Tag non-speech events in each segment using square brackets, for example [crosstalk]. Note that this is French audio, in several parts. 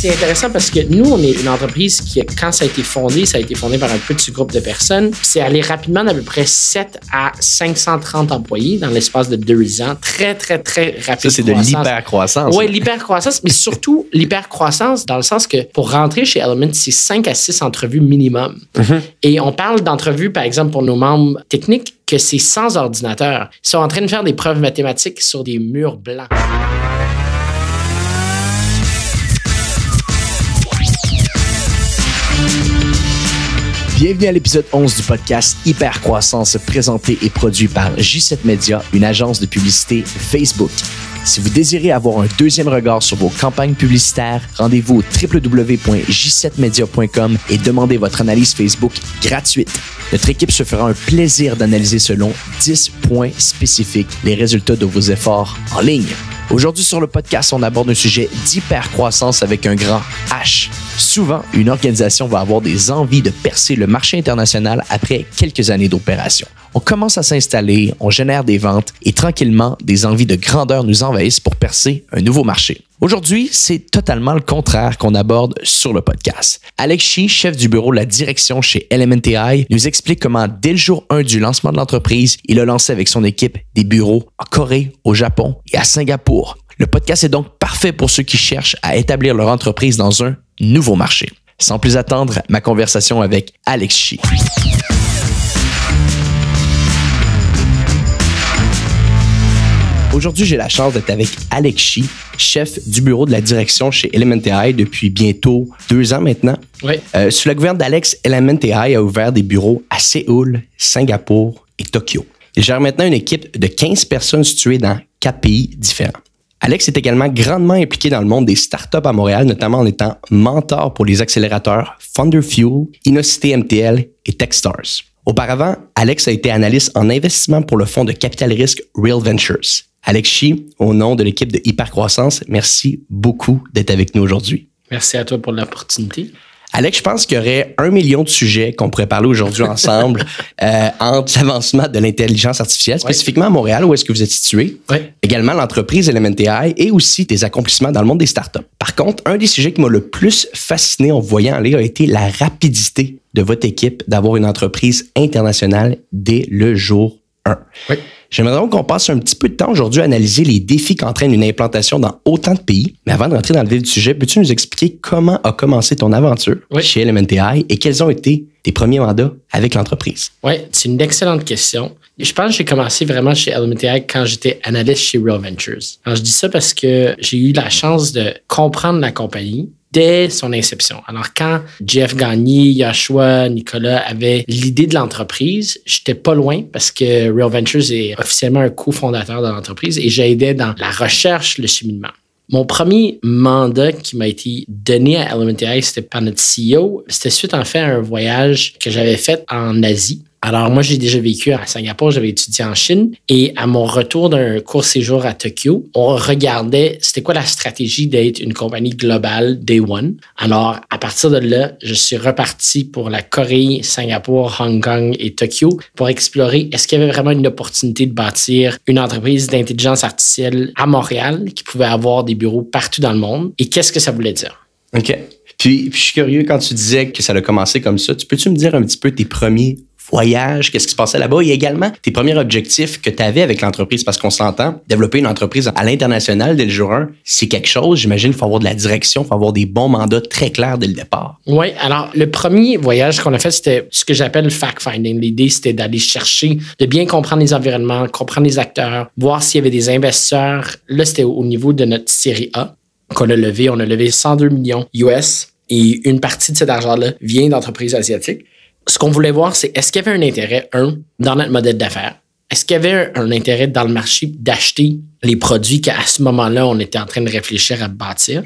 c'est intéressant parce que nous, on est une entreprise qui, quand ça a été fondé, ça a été fondé par un petit groupe de personnes. C'est allé rapidement d'à peu près 7 à 530 employés dans l'espace de deux ans. Très, très, très rapide. Ça, c'est de l'hypercroissance. Oui, l'hyper-croissance, mais surtout [laughs] l'hyper-croissance dans le sens que pour rentrer chez Element, c'est 5 à 6 entrevues minimum. Mm-hmm. Et on parle d'entrevues, par exemple, pour nos membres techniques, que c'est sans ordinateur. Ils sont en train de faire des preuves mathématiques sur des murs blancs. Bienvenue à l'épisode 11 du podcast Hypercroissance, présenté et produit par J7 Media, une agence de publicité Facebook. Si vous désirez avoir un deuxième regard sur vos campagnes publicitaires, rendez-vous au www.j7media.com et demandez votre analyse Facebook gratuite. Notre équipe se fera un plaisir d'analyser selon 10 points spécifiques les résultats de vos efforts en ligne. Aujourd'hui sur le podcast, on aborde un sujet d'hypercroissance avec un grand H. Souvent, une organisation va avoir des envies de percer le marché international après quelques années d'opération on commence à s'installer, on génère des ventes et tranquillement, des envies de grandeur nous envahissent pour percer un nouveau marché. Aujourd'hui, c'est totalement le contraire qu'on aborde sur le podcast. Alex Chi, chef du bureau de la direction chez LMNTI, nous explique comment, dès le jour 1 du lancement de l'entreprise, il a lancé avec son équipe des bureaux en Corée, au Japon et à Singapour. Le podcast est donc parfait pour ceux qui cherchent à établir leur entreprise dans un nouveau marché. Sans plus attendre, ma conversation avec Alex Chi. Aujourd'hui, j'ai la chance d'être avec Alex Chi, chef du bureau de la direction chez Element depuis bientôt deux ans maintenant. Oui. Euh, sous la gouverne d'Alex, Element a ouvert des bureaux à Séoul, Singapour et Tokyo. Il gère maintenant une équipe de 15 personnes situées dans quatre pays différents. Alex est également grandement impliqué dans le monde des startups à Montréal, notamment en étant mentor pour les accélérateurs Thunderfuel, Fuel, MTL et Techstars. Auparavant, Alex a été analyste en investissement pour le fonds de capital risque Real Ventures. Alex au nom de l'équipe de Hypercroissance, merci beaucoup d'être avec nous aujourd'hui. Merci à toi pour l'opportunité. Alex, je pense qu'il y aurait un million de sujets qu'on pourrait parler aujourd'hui ensemble [laughs] euh, entre l'avancement de l'intelligence artificielle, spécifiquement à Montréal, où est-ce que vous êtes situé, également l'entreprise LMNTI et aussi tes accomplissements dans le monde des startups. Par contre, un des sujets qui m'a le plus fasciné en voyant aller a été la rapidité de votre équipe d'avoir une entreprise internationale dès le jour 1. Oui. J'aimerais donc qu'on passe un petit peu de temps aujourd'hui à analyser les défis qu'entraîne une implantation dans autant de pays. Mais avant de rentrer dans le vif du sujet, peux-tu nous expliquer comment a commencé ton aventure chez LMNTI et quels ont été tes premiers mandats avec l'entreprise? Oui, c'est une excellente question. Je pense que j'ai commencé vraiment chez LMTI quand j'étais analyste chez Real Ventures. je dis ça parce que j'ai eu la chance de comprendre la compagnie, dès son inception. Alors, quand Jeff Gagné, Yashua, Nicolas avaient l'idée de l'entreprise, j'étais pas loin parce que Real Ventures est officiellement un cofondateur de l'entreprise et j'aidais dans la recherche, le cheminement. Mon premier mandat qui m'a été donné à AI, c'était par notre CEO. C'était suite en fait à un voyage que j'avais fait en Asie alors, moi, j'ai déjà vécu à Singapour, j'avais étudié en Chine et à mon retour d'un court séjour à Tokyo, on regardait c'était quoi la stratégie d'être une compagnie globale Day One. Alors, à partir de là, je suis reparti pour la Corée, Singapour, Hong Kong et Tokyo pour explorer est-ce qu'il y avait vraiment une opportunité de bâtir une entreprise d'intelligence artificielle à Montréal qui pouvait avoir des bureaux partout dans le monde et qu'est-ce que ça voulait dire. OK. Puis, je suis curieux, quand tu disais que ça a commencé comme ça, tu peux-tu me dire un petit peu tes premiers voyage, qu'est-ce qui se passait là-bas, et également tes premiers objectifs que tu avais avec l'entreprise, parce qu'on s'entend, développer une entreprise à l'international dès le jour 1, c'est quelque chose, j'imagine, il faut avoir de la direction, il faut avoir des bons mandats très clairs dès le départ. Oui, alors le premier voyage qu'on a fait, c'était ce que j'appelle le fact-finding. L'idée, c'était d'aller chercher, de bien comprendre les environnements, comprendre les acteurs, voir s'il y avait des investisseurs. Là, c'était au niveau de notre série A qu'on a levé. On a levé 102 millions US et une partie de cet argent-là vient d'entreprises asiatiques ce qu'on voulait voir, c'est est-ce qu'il y avait un intérêt, un, dans notre modèle d'affaires? Est-ce qu'il y avait un, intérêt dans le marché d'acheter les produits qu'à ce moment-là, on était en train de réfléchir à bâtir?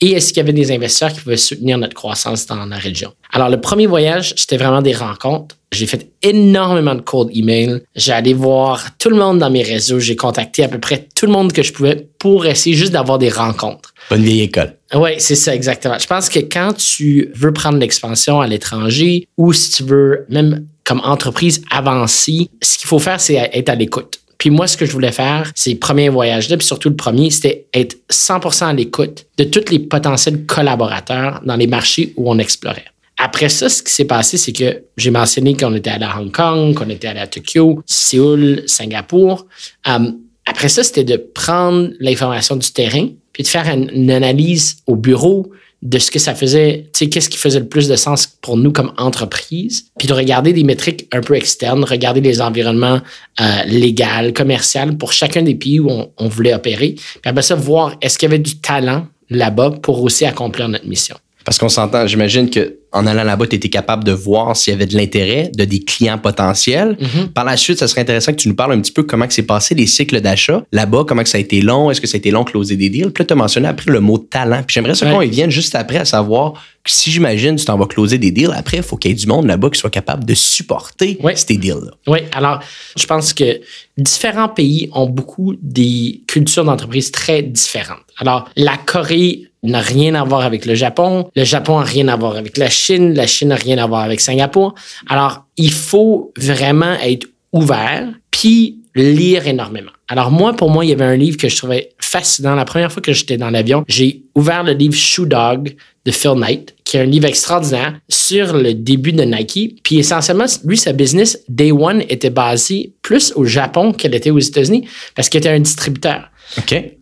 Et est-ce qu'il y avait des investisseurs qui pouvaient soutenir notre croissance dans la région? Alors, le premier voyage, c'était vraiment des rencontres. J'ai fait énormément de cold email. J'ai allé voir tout le monde dans mes réseaux. J'ai contacté à peu près tout le monde que je pouvais pour essayer juste d'avoir des rencontres. Bonne vieille école. Oui, c'est ça, exactement. Je pense que quand tu veux prendre l'expansion à l'étranger ou si tu veux même comme entreprise avancée, ce qu'il faut faire, c'est être à l'écoute. Puis moi, ce que je voulais faire, ces premiers voyages-là, puis surtout le premier, c'était être 100% à l'écoute de tous les potentiels collaborateurs dans les marchés où on explorait. Après ça, ce qui s'est passé, c'est que j'ai mentionné qu'on était allé à Hong Kong, qu'on était allé à Tokyo, Séoul, Singapour. Euh, après ça, c'était de prendre l'information du terrain, puis de faire une, analyse au bureau de ce que ça faisait, tu sais, qu'est-ce qui faisait le plus de sens pour nous comme entreprise, puis de regarder des métriques un peu externes, regarder les environnements euh, légal, légaux, commerciaux pour chacun des pays où on, on voulait opérer, puis après ça, voir est-ce qu'il y avait du talent là-bas pour aussi accomplir notre mission. Parce qu'on s'entend, j'imagine que en allant là-bas, tu étais capable de voir s'il y avait de l'intérêt de des clients potentiels. Mhm. Par la suite, ça serait intéressant que tu nous parles un petit peu comment que c'est passé les cycles d'achat là-bas, comment que ça a été long, est-ce que ça a été long de closer des deals. Puis tu as mentionné après le mot talent. Puis j'aimerais ce ouais. qu'on y vienne juste après à savoir si j'imagine tu t'en vas closer des deals, après, faut il faut qu'il y ait du monde là-bas qui soit capable de supporter ces deals-là. Oui, alors je pense que différents pays ont beaucoup des cultures d'entreprise très différentes. Alors, la Corée n'a rien à voir avec le Japon, le Japon n'a rien à voir avec la Chine, la Chine n'a rien à voir avec Singapour. Alors, il faut vraiment être ouvert, puis lire énormément. Alors moi, pour moi, il y avait un livre que je trouvais fascinant. La première fois que j'étais dans l'avion, j'ai ouvert le livre Shoe Dog de Phil Knight, qui est un livre extraordinaire sur le début de Nike. Puis essentiellement, lui, sa business Day One était basé plus au Japon qu'elle était aux États-Unis parce qu'il était un distributeur.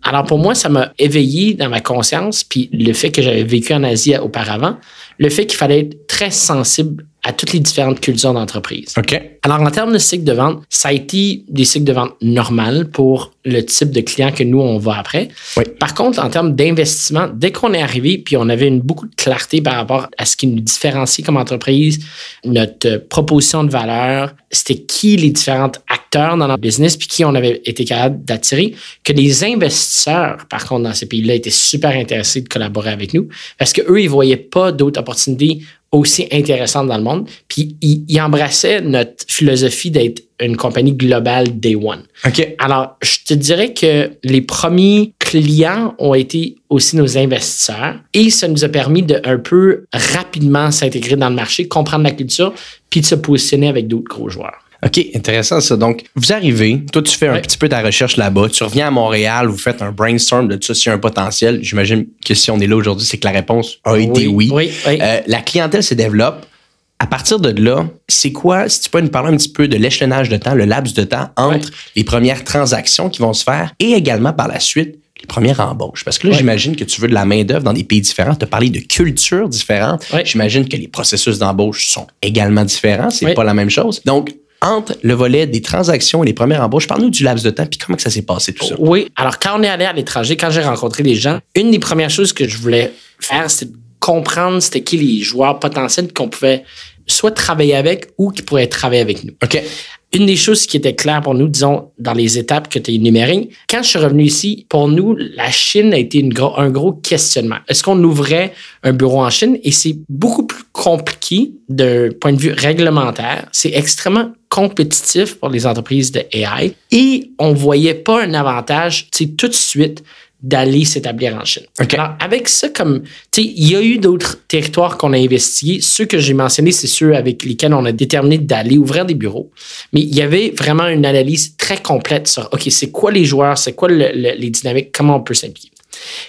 Alors pour moi, ça m'a éveillé dans ma conscience, puis le fait que j'avais vécu en Asie auparavant, le fait qu'il fallait être très sensible à toutes les différentes cultures d'entreprise. OK. Alors, en termes de cycle de vente, ça a été des cycles de vente normales pour le type de client que nous, on va après. Par contre, en termes d'investissement, dès qu'on est arrivé, puis on avait une, beaucoup de clarté par rapport à ce qui nous différencie comme entreprise, notre proposition de valeur, c'était qui les différents acteurs dans notre business, puis qui on avait été capable d'attirer, que les investisseurs, par contre, dans ces pays-là, étaient super intéressés de collaborer avec nous parce qu'eux, ils ne voyaient pas d'autres opportunités aussi intéressante dans le monde. Puis il, embrassait notre philosophie d'être une compagnie globale day one. OK. Alors, je te dirais que les premiers clients ont été aussi nos investisseurs et ça nous a permis de un peu rapidement s'intégrer dans le marché, comprendre la culture, puis de se positionner avec d'autres gros joueurs. OK, intéressant ça. Donc, vous arrivez, toi, tu fais un petit peu ta recherche là-bas, tu reviens à Montréal, vous faites un brainstorm de tout ça, s'il y a un potentiel. J'imagine que si on est là aujourd'hui, c'est que la réponse a été oui. oui. oui, euh, la clientèle se développe. À partir de là, c'est quoi, si tu peux nous parler un petit peu de l'échelonnage de temps, le laps de temps entre les premières transactions qui vont se faire et également par la suite les premières embauches. Parce que là, j'imagine que tu veux de la main-d'œuvre dans des pays différents. Tu as parlé de cultures différentes. J'imagine que les processus d'embauche sont également différents. C'est pas la même chose. Donc, entre le volet des transactions et les premières embauches. Parle-nous du laps de temps, puis comment que ça s'est passé tout ça. Oui, alors quand on est allé à l'étranger, quand j'ai rencontré les gens, une des premières choses que je voulais faire, c'était de comprendre c'était qui les joueurs potentiels qu'on pouvait soit travailler avec ou qui pourraient travailler avec nous. OK. Une des choses qui était claire pour nous, disons, dans les étapes que tu as énumérées, quand je suis revenu ici, pour nous, la Chine a été un gros questionnement. Est-ce qu'on ouvrait un bureau en Chine? Et c'est beaucoup plus compliqué d'un point de vue réglementaire. C'est extrêmement compétitif pour les entreprises de AI et on voyait pas un avantage tout de suite d'aller s'établir en Chine. Alors, avec ça comme, il y a eu d'autres territoires qu'on a investigués. Ceux que j'ai mentionnés, c'est ceux avec lesquels on a déterminé d'aller ouvrir des bureaux. Mais il y avait vraiment une analyse très complète sur, OK, c'est quoi les joueurs, c'est quoi les dynamiques, comment on peut s'impliquer.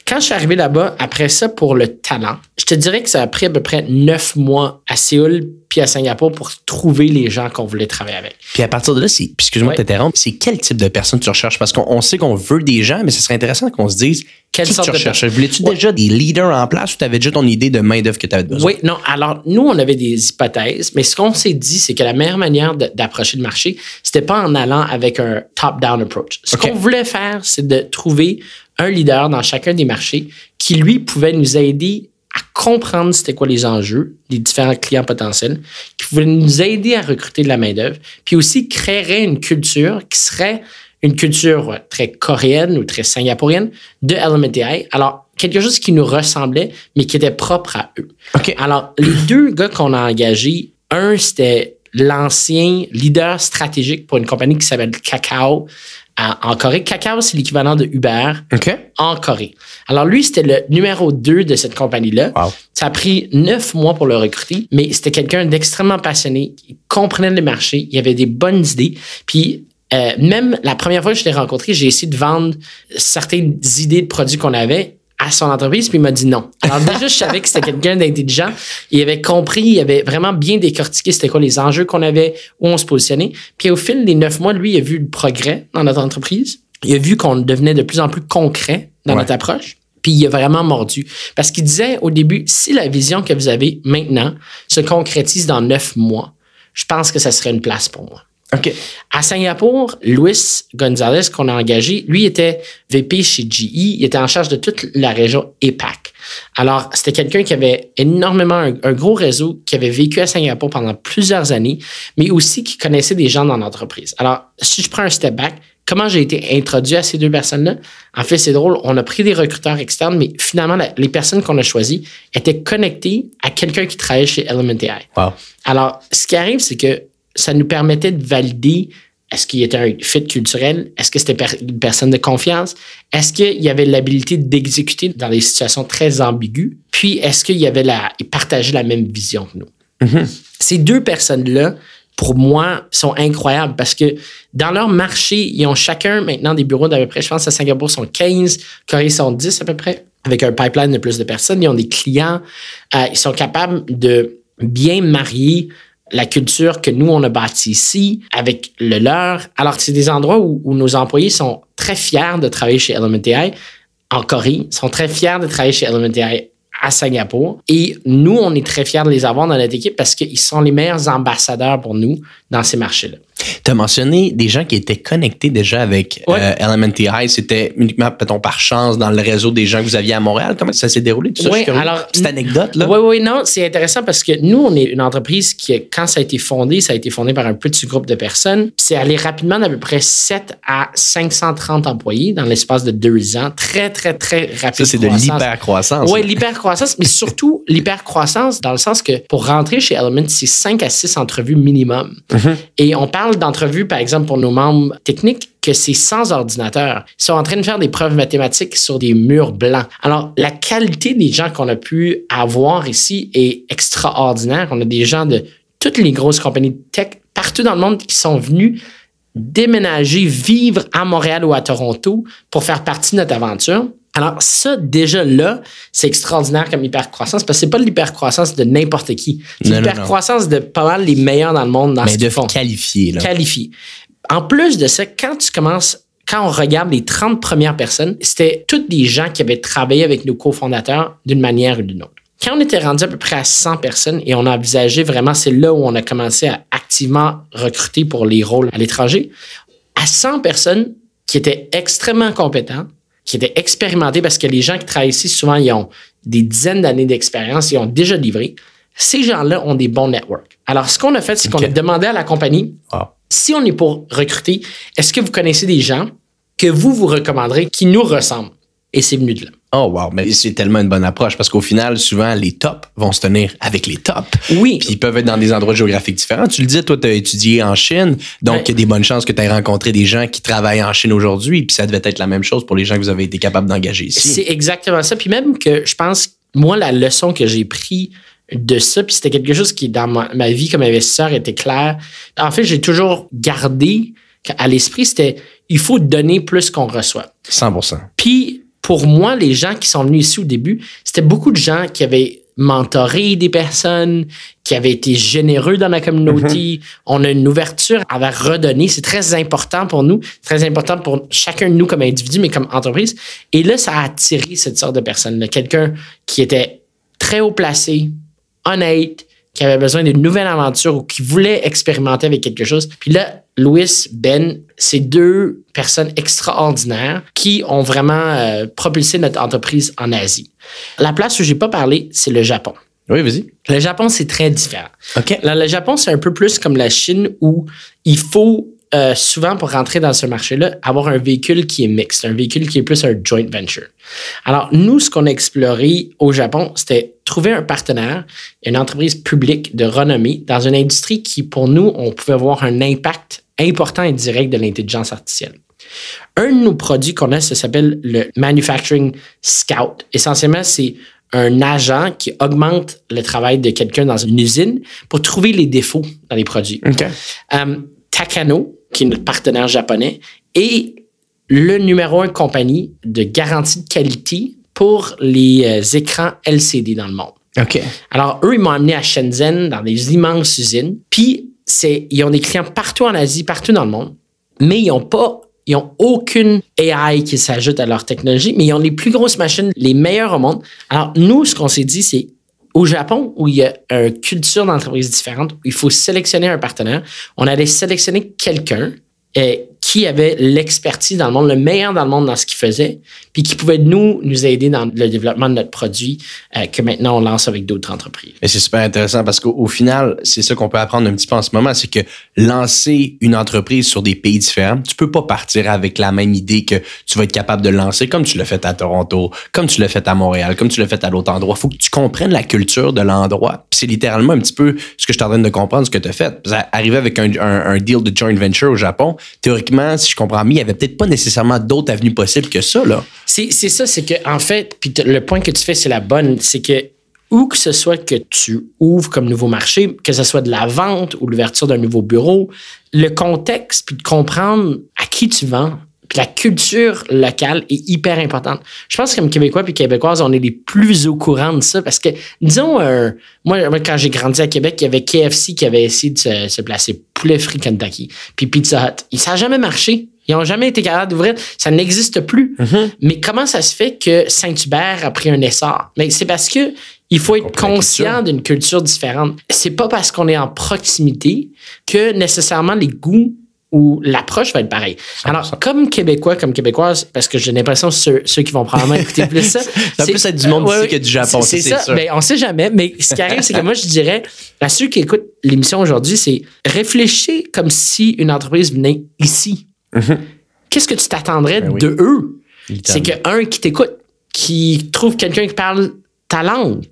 Quand je suis arrivé là-bas, après ça, pour le talent, je te dirais que ça a pris à peu près neuf mois à Séoul puis à Singapour pour trouver les gens qu'on voulait travailler avec. Puis à partir de là, c'est, excuse-moi de t'interrompre, c'est quel type de personne tu recherches? Parce qu'on sait qu'on veut des gens, mais ce serait intéressant qu'on se dise quelle sorte tu recherches. Voulais-tu déjà des leaders en place ou tu avais déjà ton idée de main-d'œuvre que tu avais besoin? Oui, non. Alors, nous, on avait des hypothèses, mais ce qu'on s'est dit, c'est que la meilleure manière d'approcher le marché, c'était pas en allant avec un top-down approach. Ce qu'on voulait faire, c'est de trouver un leader dans chacun des marchés qui, lui, pouvait nous aider comprendre c'était quoi les enjeux des différents clients potentiels, qui pouvaient nous aider à recruter de la main-d'œuvre, puis aussi créer une culture qui serait une culture euh, très coréenne ou très singapourienne de LMTI. Alors, quelque chose qui nous ressemblait, mais qui était propre à eux. Alors, les deux gars qu'on a engagés, un, c'était l'ancien leader stratégique pour une compagnie qui s'appelle Cacao, en Corée. Cacao, c'est l'équivalent de Uber en Corée. Alors lui, c'était le numéro 2 de cette compagnie-là. Ça a pris neuf mois pour le recruter, mais c'était quelqu'un d'extrêmement passionné, Il comprenait le marché, il avait des bonnes idées. Puis euh, même la première fois que je l'ai rencontré, j'ai essayé de vendre certaines idées de produits qu'on avait à son entreprise, puis il m'a dit non. Alors déjà, je savais que c'était quelqu'un d'intelligent. Il avait compris, il avait vraiment bien décortiqué c'était quoi les enjeux qu'on avait, où on se positionnait. Puis au fil des neuf mois, lui, il a vu le progrès dans notre entreprise. Il a vu qu'on devenait de plus en plus concret dans notre approche. Puis il a vraiment mordu. Parce qu'il disait au début, si la vision que vous avez maintenant se concrétise dans neuf mois, je pense que ça serait une place pour moi. OK. À Singapour, Luis Gonzalez, qu'on a engagé, lui était VP chez GE. Il était en charge de toute la région EPAC. Alors, c'était quelqu'un qui avait énormément, un, gros réseau, qui avait vécu à Singapour pendant plusieurs années, mais aussi qui connaissait des gens dans l'entreprise. Alors, si je prends un step back, comment j'ai été introduit à ces deux personnes-là? En fait, c'est drôle, on a pris des recruteurs externes, mais finalement, les personnes qu'on a choisies étaient connectées à quelqu'un qui travaillait chez Element AI. Wow. Alors, ce qui arrive, c'est que ça nous permettait de valider est-ce qu'il était un fit culturel? Est-ce que c'était une personne de confiance? Est-ce qu'il y avait l'habilité d'exécuter dans des situations très ambiguës? Puis, est-ce qu'il y avait la, partageait la même vision que nous? Mm-hmm. Ces deux personnes-là, pour moi, sont incroyables parce que dans leur marché, ils ont chacun maintenant des bureaux d'à peu près, je pense, à Singapour sont 15, Corée sont 10 à peu près, avec un pipeline de plus de personnes. Ils ont des clients. Euh, ils sont capables de bien marier la culture que nous, on a bâtie ici, avec le leur. Alors, que c'est des endroits où, nos employés sont très fiers de travailler chez LMTI en Corée, sont très fiers de travailler chez LMTI à Singapour. Et nous, on est très fiers de les avoir dans notre équipe parce qu'ils sont les meilleurs ambassadeurs pour nous dans ces marchés-là. Tu as mentionné des gens qui étaient connectés déjà avec euh, Element C'était uniquement, peut par chance dans le réseau des gens que vous aviez à Montréal. Comment ça s'est déroulé, alors, Cette anecdote-là. Oui, oui, non, c'est intéressant parce que nous, on est une entreprise qui, quand ça a été fondé, ça a été fondé par un petit groupe de personnes. C'est allé rapidement d'à peu près 7 à 530 employés dans l'espace de deux ans. Très, très, très rapide. Ça, c'est de l'hypercroissance. Oui, l'hypercroissance, mais surtout [laughs] l'hypercroissance dans le sens que pour rentrer chez Element, c'est 5 à 6 entrevues minimum. Mm-hmm. Et on parle d'entrevue, d'entrevues, par exemple, pour nos membres techniques, que c'est sans ordinateur. Ils sont en train de faire des preuves mathématiques sur des murs blancs. Alors, la qualité des gens qu'on a pu avoir ici est extraordinaire. On a des gens de toutes les grosses compagnies de tech partout dans le monde qui sont venus déménager, vivre à Montréal ou à Toronto pour faire partie de notre aventure. Alors ça, déjà là, c'est extraordinaire comme hypercroissance parce que c'est pas l'hypercroissance de n'importe qui. C'est l'hypercroissance de pas mal les meilleurs dans le monde dans Mais de qualifier. Là. Qualifié. En plus de ça, quand tu commences quand on regarde les 30 premières personnes, c'était toutes des gens qui avaient travaillé avec nos cofondateurs d'une manière ou d'une autre. Quand on était rendu à peu près à 100 personnes et on a envisagé vraiment, c'est là où on a commencé à activement recruter pour les rôles à l'étranger, à 100 personnes qui étaient extrêmement compétentes, qui étaient expérimentés parce que les gens qui travaillent ici, souvent, ils ont des dizaines d'années d'expérience, ils ont déjà livré. Ces gens-là ont des bons networks. Alors, ce qu'on a fait, c'est qu'on a demandé à la compagnie, ah. si on est pour recruter, est-ce que vous connaissez des gens que vous vous recommanderez qui nous ressemblent? Et c'est venu de là. Oh wow, mais c'est tellement une bonne approche parce qu'au final, souvent, les tops vont se tenir avec les tops. Oui. Puis ils peuvent être dans des endroits géographiques différents. Tu le dis, toi, tu as étudié en Chine, donc il y a des bonnes chances que tu aies rencontré des gens qui travaillent en Chine aujourd'hui. Puis ça devait être la même chose pour les gens que vous avez été capable d'engager ici. C'est exactement ça. Puis même que je pense, moi, la leçon que j'ai pris de ça, puis c'était quelque chose qui, dans ma, ma vie comme investisseur, était clair. En fait, j'ai toujours gardé à l'esprit, c'était il faut donner plus qu'on reçoit. 100 Puis pour moi, les gens qui sont venus ici au début, c'était beaucoup de gens qui avaient mentoré des personnes, qui avaient été généreux dans la communauté. Mm-hmm. On a une ouverture à redonner. C'est très important pour nous, très important pour chacun de nous comme individu, mais comme entreprise. Et là, ça a attiré cette sorte de personnes Quelqu'un qui était très haut placé, honnête, qui avait besoin d'une nouvelle aventure ou qui voulait expérimenter avec quelque chose. Puis là, Louis, Ben, ces deux personnes extraordinaires qui ont vraiment euh, propulsé notre entreprise en Asie. La place où j'ai pas parlé, c'est le Japon. Oui, vas-y. Le Japon, c'est très différent. OK. Là, le Japon, c'est un peu plus comme la Chine où il faut euh, souvent, pour rentrer dans ce marché-là, avoir un véhicule qui est mixte, un véhicule qui est plus un joint venture. Alors, nous, ce qu'on a exploré au Japon, c'était trouver un partenaire, une entreprise publique de renommée dans une industrie qui, pour nous, on pouvait avoir un impact important et direct de l'intelligence artificielle. Un de nos produits qu'on a, ça s'appelle le Manufacturing Scout. Essentiellement, c'est un agent qui augmente le travail de quelqu'un dans une usine pour trouver les défauts dans les produits. Euh, Takano, qui est notre partenaire japonais, et le numéro un compagnie de garantie de qualité pour les euh, écrans LCD dans le monde. OK. Alors, eux, ils m'ont amené à Shenzhen, dans des immenses usines. Puis, c'est, ils ont des clients partout en Asie, partout dans le monde, mais ils n'ont pas ils n'ont aucune AI qui s'ajoute à leur technologie, mais ils ont les plus grosses machines, les meilleures au monde. Alors, nous, ce qu'on s'est dit, c'est au Japon, où il y a une culture d'entreprise différente, il faut sélectionner un partenaire, on allait sélectionner quelqu'un et qui avait l'expertise dans le monde, le meilleur dans le monde dans ce qu'il faisait, puis qui pouvait nous, nous aider dans le développement de notre produit euh, que maintenant on lance avec d'autres entreprises. Et c'est super intéressant parce qu'au final, c'est ça qu'on peut apprendre un petit peu en ce moment, c'est que lancer une entreprise sur des pays différents, tu peux pas partir avec la même idée que tu vas être capable de lancer comme tu l'as fait à Toronto, comme tu l'as fait à Montréal, comme tu l'as fait à l'autre endroit. Faut que tu comprennes la culture de l'endroit. C'est littéralement un petit peu ce que je suis en train de comprendre, ce que tu as fait. Arriver avec un deal de joint venture au Japon, théoriquement, si je comprends bien, il n'y avait peut-être pas nécessairement d'autres avenues possibles que ça. C'est, ça, c'est que en fait, le point que tu fais, c'est la bonne, c'est que où que ce soit que tu ouvres comme nouveau marché, que ce soit de la vente ou l'ouverture d'un nouveau bureau, le contexte, puis de comprendre à qui tu vends, puis la culture locale est hyper importante. Je pense que comme Québécois puis Québécoises, on est les plus au courant de ça parce que, disons, euh, moi, quand j'ai grandi à Québec, il y avait KFC qui avait essayé de se, placer poulet frit Kentucky, puis Pizza Hut. Ça n'a jamais marché. Ils n'ont jamais été capables d'ouvrir. Ça n'existe plus. Mm-hmm. Mais comment ça se fait que Saint-Hubert a pris un essor? Mais c'est parce que il faut être conscient d'une culture différente. C'est pas parce qu'on est en proximité que nécessairement les goûts où l'approche va être pareille. Alors, comme Québécois, comme Québécoise, parce que j'ai l'impression que ceux, qui vont probablement écouter plus ça. [laughs] ça peut être du monde ici que du Japon, c'est ça. Mais ben, on sait jamais. Mais ce qui arrive, c'est que moi, je dirais à ceux qui écoutent l'émission aujourd'hui, c'est réfléchir comme si une entreprise venait ici. Mhm. Qu'est-ce que tu t'attendrais ben de eux? C'est que, un, qui t'écoute, qui trouve quelqu'un qui parle ta langue,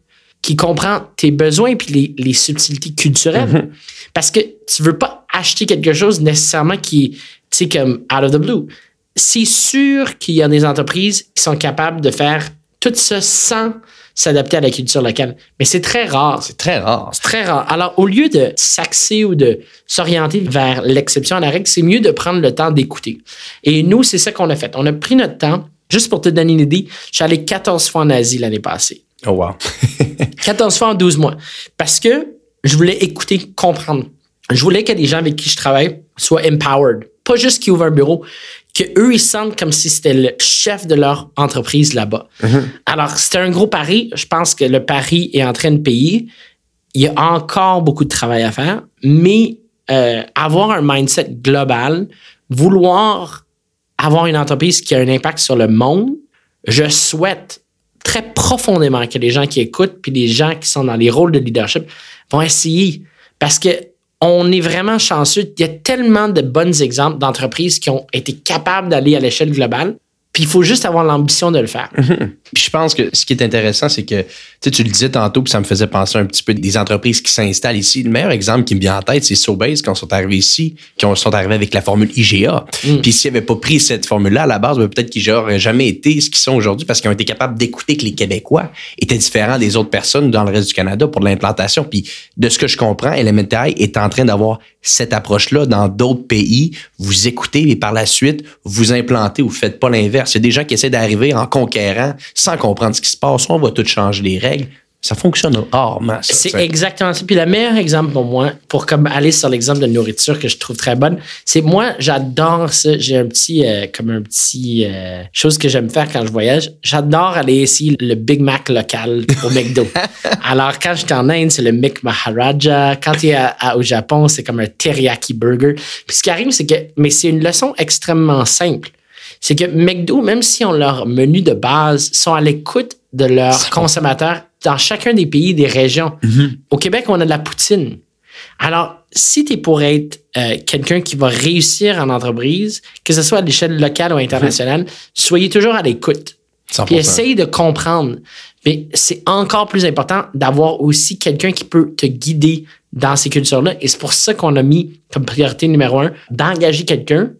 qui comprend tes besoins puis les, subtilités culturelles. Mhm. Parce que tu ne veux pas acheter quelque chose nécessairement qui est, comme out of the blue. C'est sûr qu'il y a des entreprises qui sont capables de faire tout ça sans s'adapter à la culture locale. Mais c'est très rare. C'est très rare. C'est très rare. Alors, au lieu de s'axer ou de s'orienter vers l'exception à la règle, c'est mieux de prendre le temps d'écouter. Et nous, c'est ça qu'on a fait. On a pris notre temps. Juste pour te donner une idée, je suis allé 14 fois en Asie l'année passée. Oh wow. 14 [laughs] fois en 12 mois. Parce que je voulais écouter, comprendre. Je voulais que les gens avec qui je travaille soient empowered. Pas juste qu'ils ouvrent un bureau, que eux ils sentent comme si c'était le chef de leur entreprise là-bas. Mm-hmm. Alors, c'était un gros pari. Je pense que le pari est en train de payer. Il y a encore beaucoup de travail à faire, mais euh, avoir un mindset global, vouloir avoir une entreprise qui a un impact sur le monde, je souhaite très profondément que les gens qui écoutent, puis les gens qui sont dans les rôles de leadership vont essayer. Parce que on est vraiment chanceux. Il y a tellement de bons exemples d'entreprises qui ont été capables d'aller à l'échelle globale. Puis il faut juste avoir l'ambition de le faire. Mm-hmm. Puis je pense que ce qui est intéressant, c'est que tu le disais tantôt, que ça me faisait penser un petit peu des entreprises qui s'installent ici. Le meilleur exemple qui me vient en tête, c'est Sobase quand sont arrivés ici, qui sont arrivés avec la formule IGA. Mm. Puis s'ils n'avaient pas pris cette formule-là à la base, ben, peut-être qu'ils n'auraient jamais été ce qu'ils sont aujourd'hui parce qu'ils ont été capables d'écouter que les Québécois étaient différents des autres personnes dans le reste du Canada pour l'implantation. Puis de ce que je comprends, Elementary est en train d'avoir cette approche-là dans d'autres pays. Vous écoutez et par la suite, vous implantez ou faites pas l'inverse. Il y a des gens qui essaient d'arriver en conquérant sans comprendre ce qui se passe, on va tout changer les règles. Ça fonctionne masse. C'est exactement ça. Puis le meilleur exemple pour moi, pour comme aller sur l'exemple de nourriture que je trouve très bonne, c'est moi, j'adore ça. J'ai un petit, euh, comme un petit euh, chose que j'aime faire quand je voyage. J'adore aller essayer le Big Mac local au McDo. [laughs] Alors, quand j'étais en Inde, c'est le McMaharaja. Maharaja. Quand tu es au Japon, c'est comme un teriyaki burger. Puis ce qui arrive, c'est que, mais c'est une leçon extrêmement simple c'est que McDo, même si on leur menu de base, sont à l'écoute de leurs consommateurs dans chacun des pays, des régions. Mhm. Au Québec, on a de la poutine. Alors, si tu es pour être euh, quelqu'un qui va réussir en entreprise, que ce soit à l'échelle locale ou internationale, soyez toujours à l'écoute. Puis essayez de comprendre. Mais c'est encore plus important d'avoir aussi quelqu'un qui peut te guider dans ces cultures-là. Et c'est pour ça qu'on a mis comme priorité numéro un d'engager quelqu'un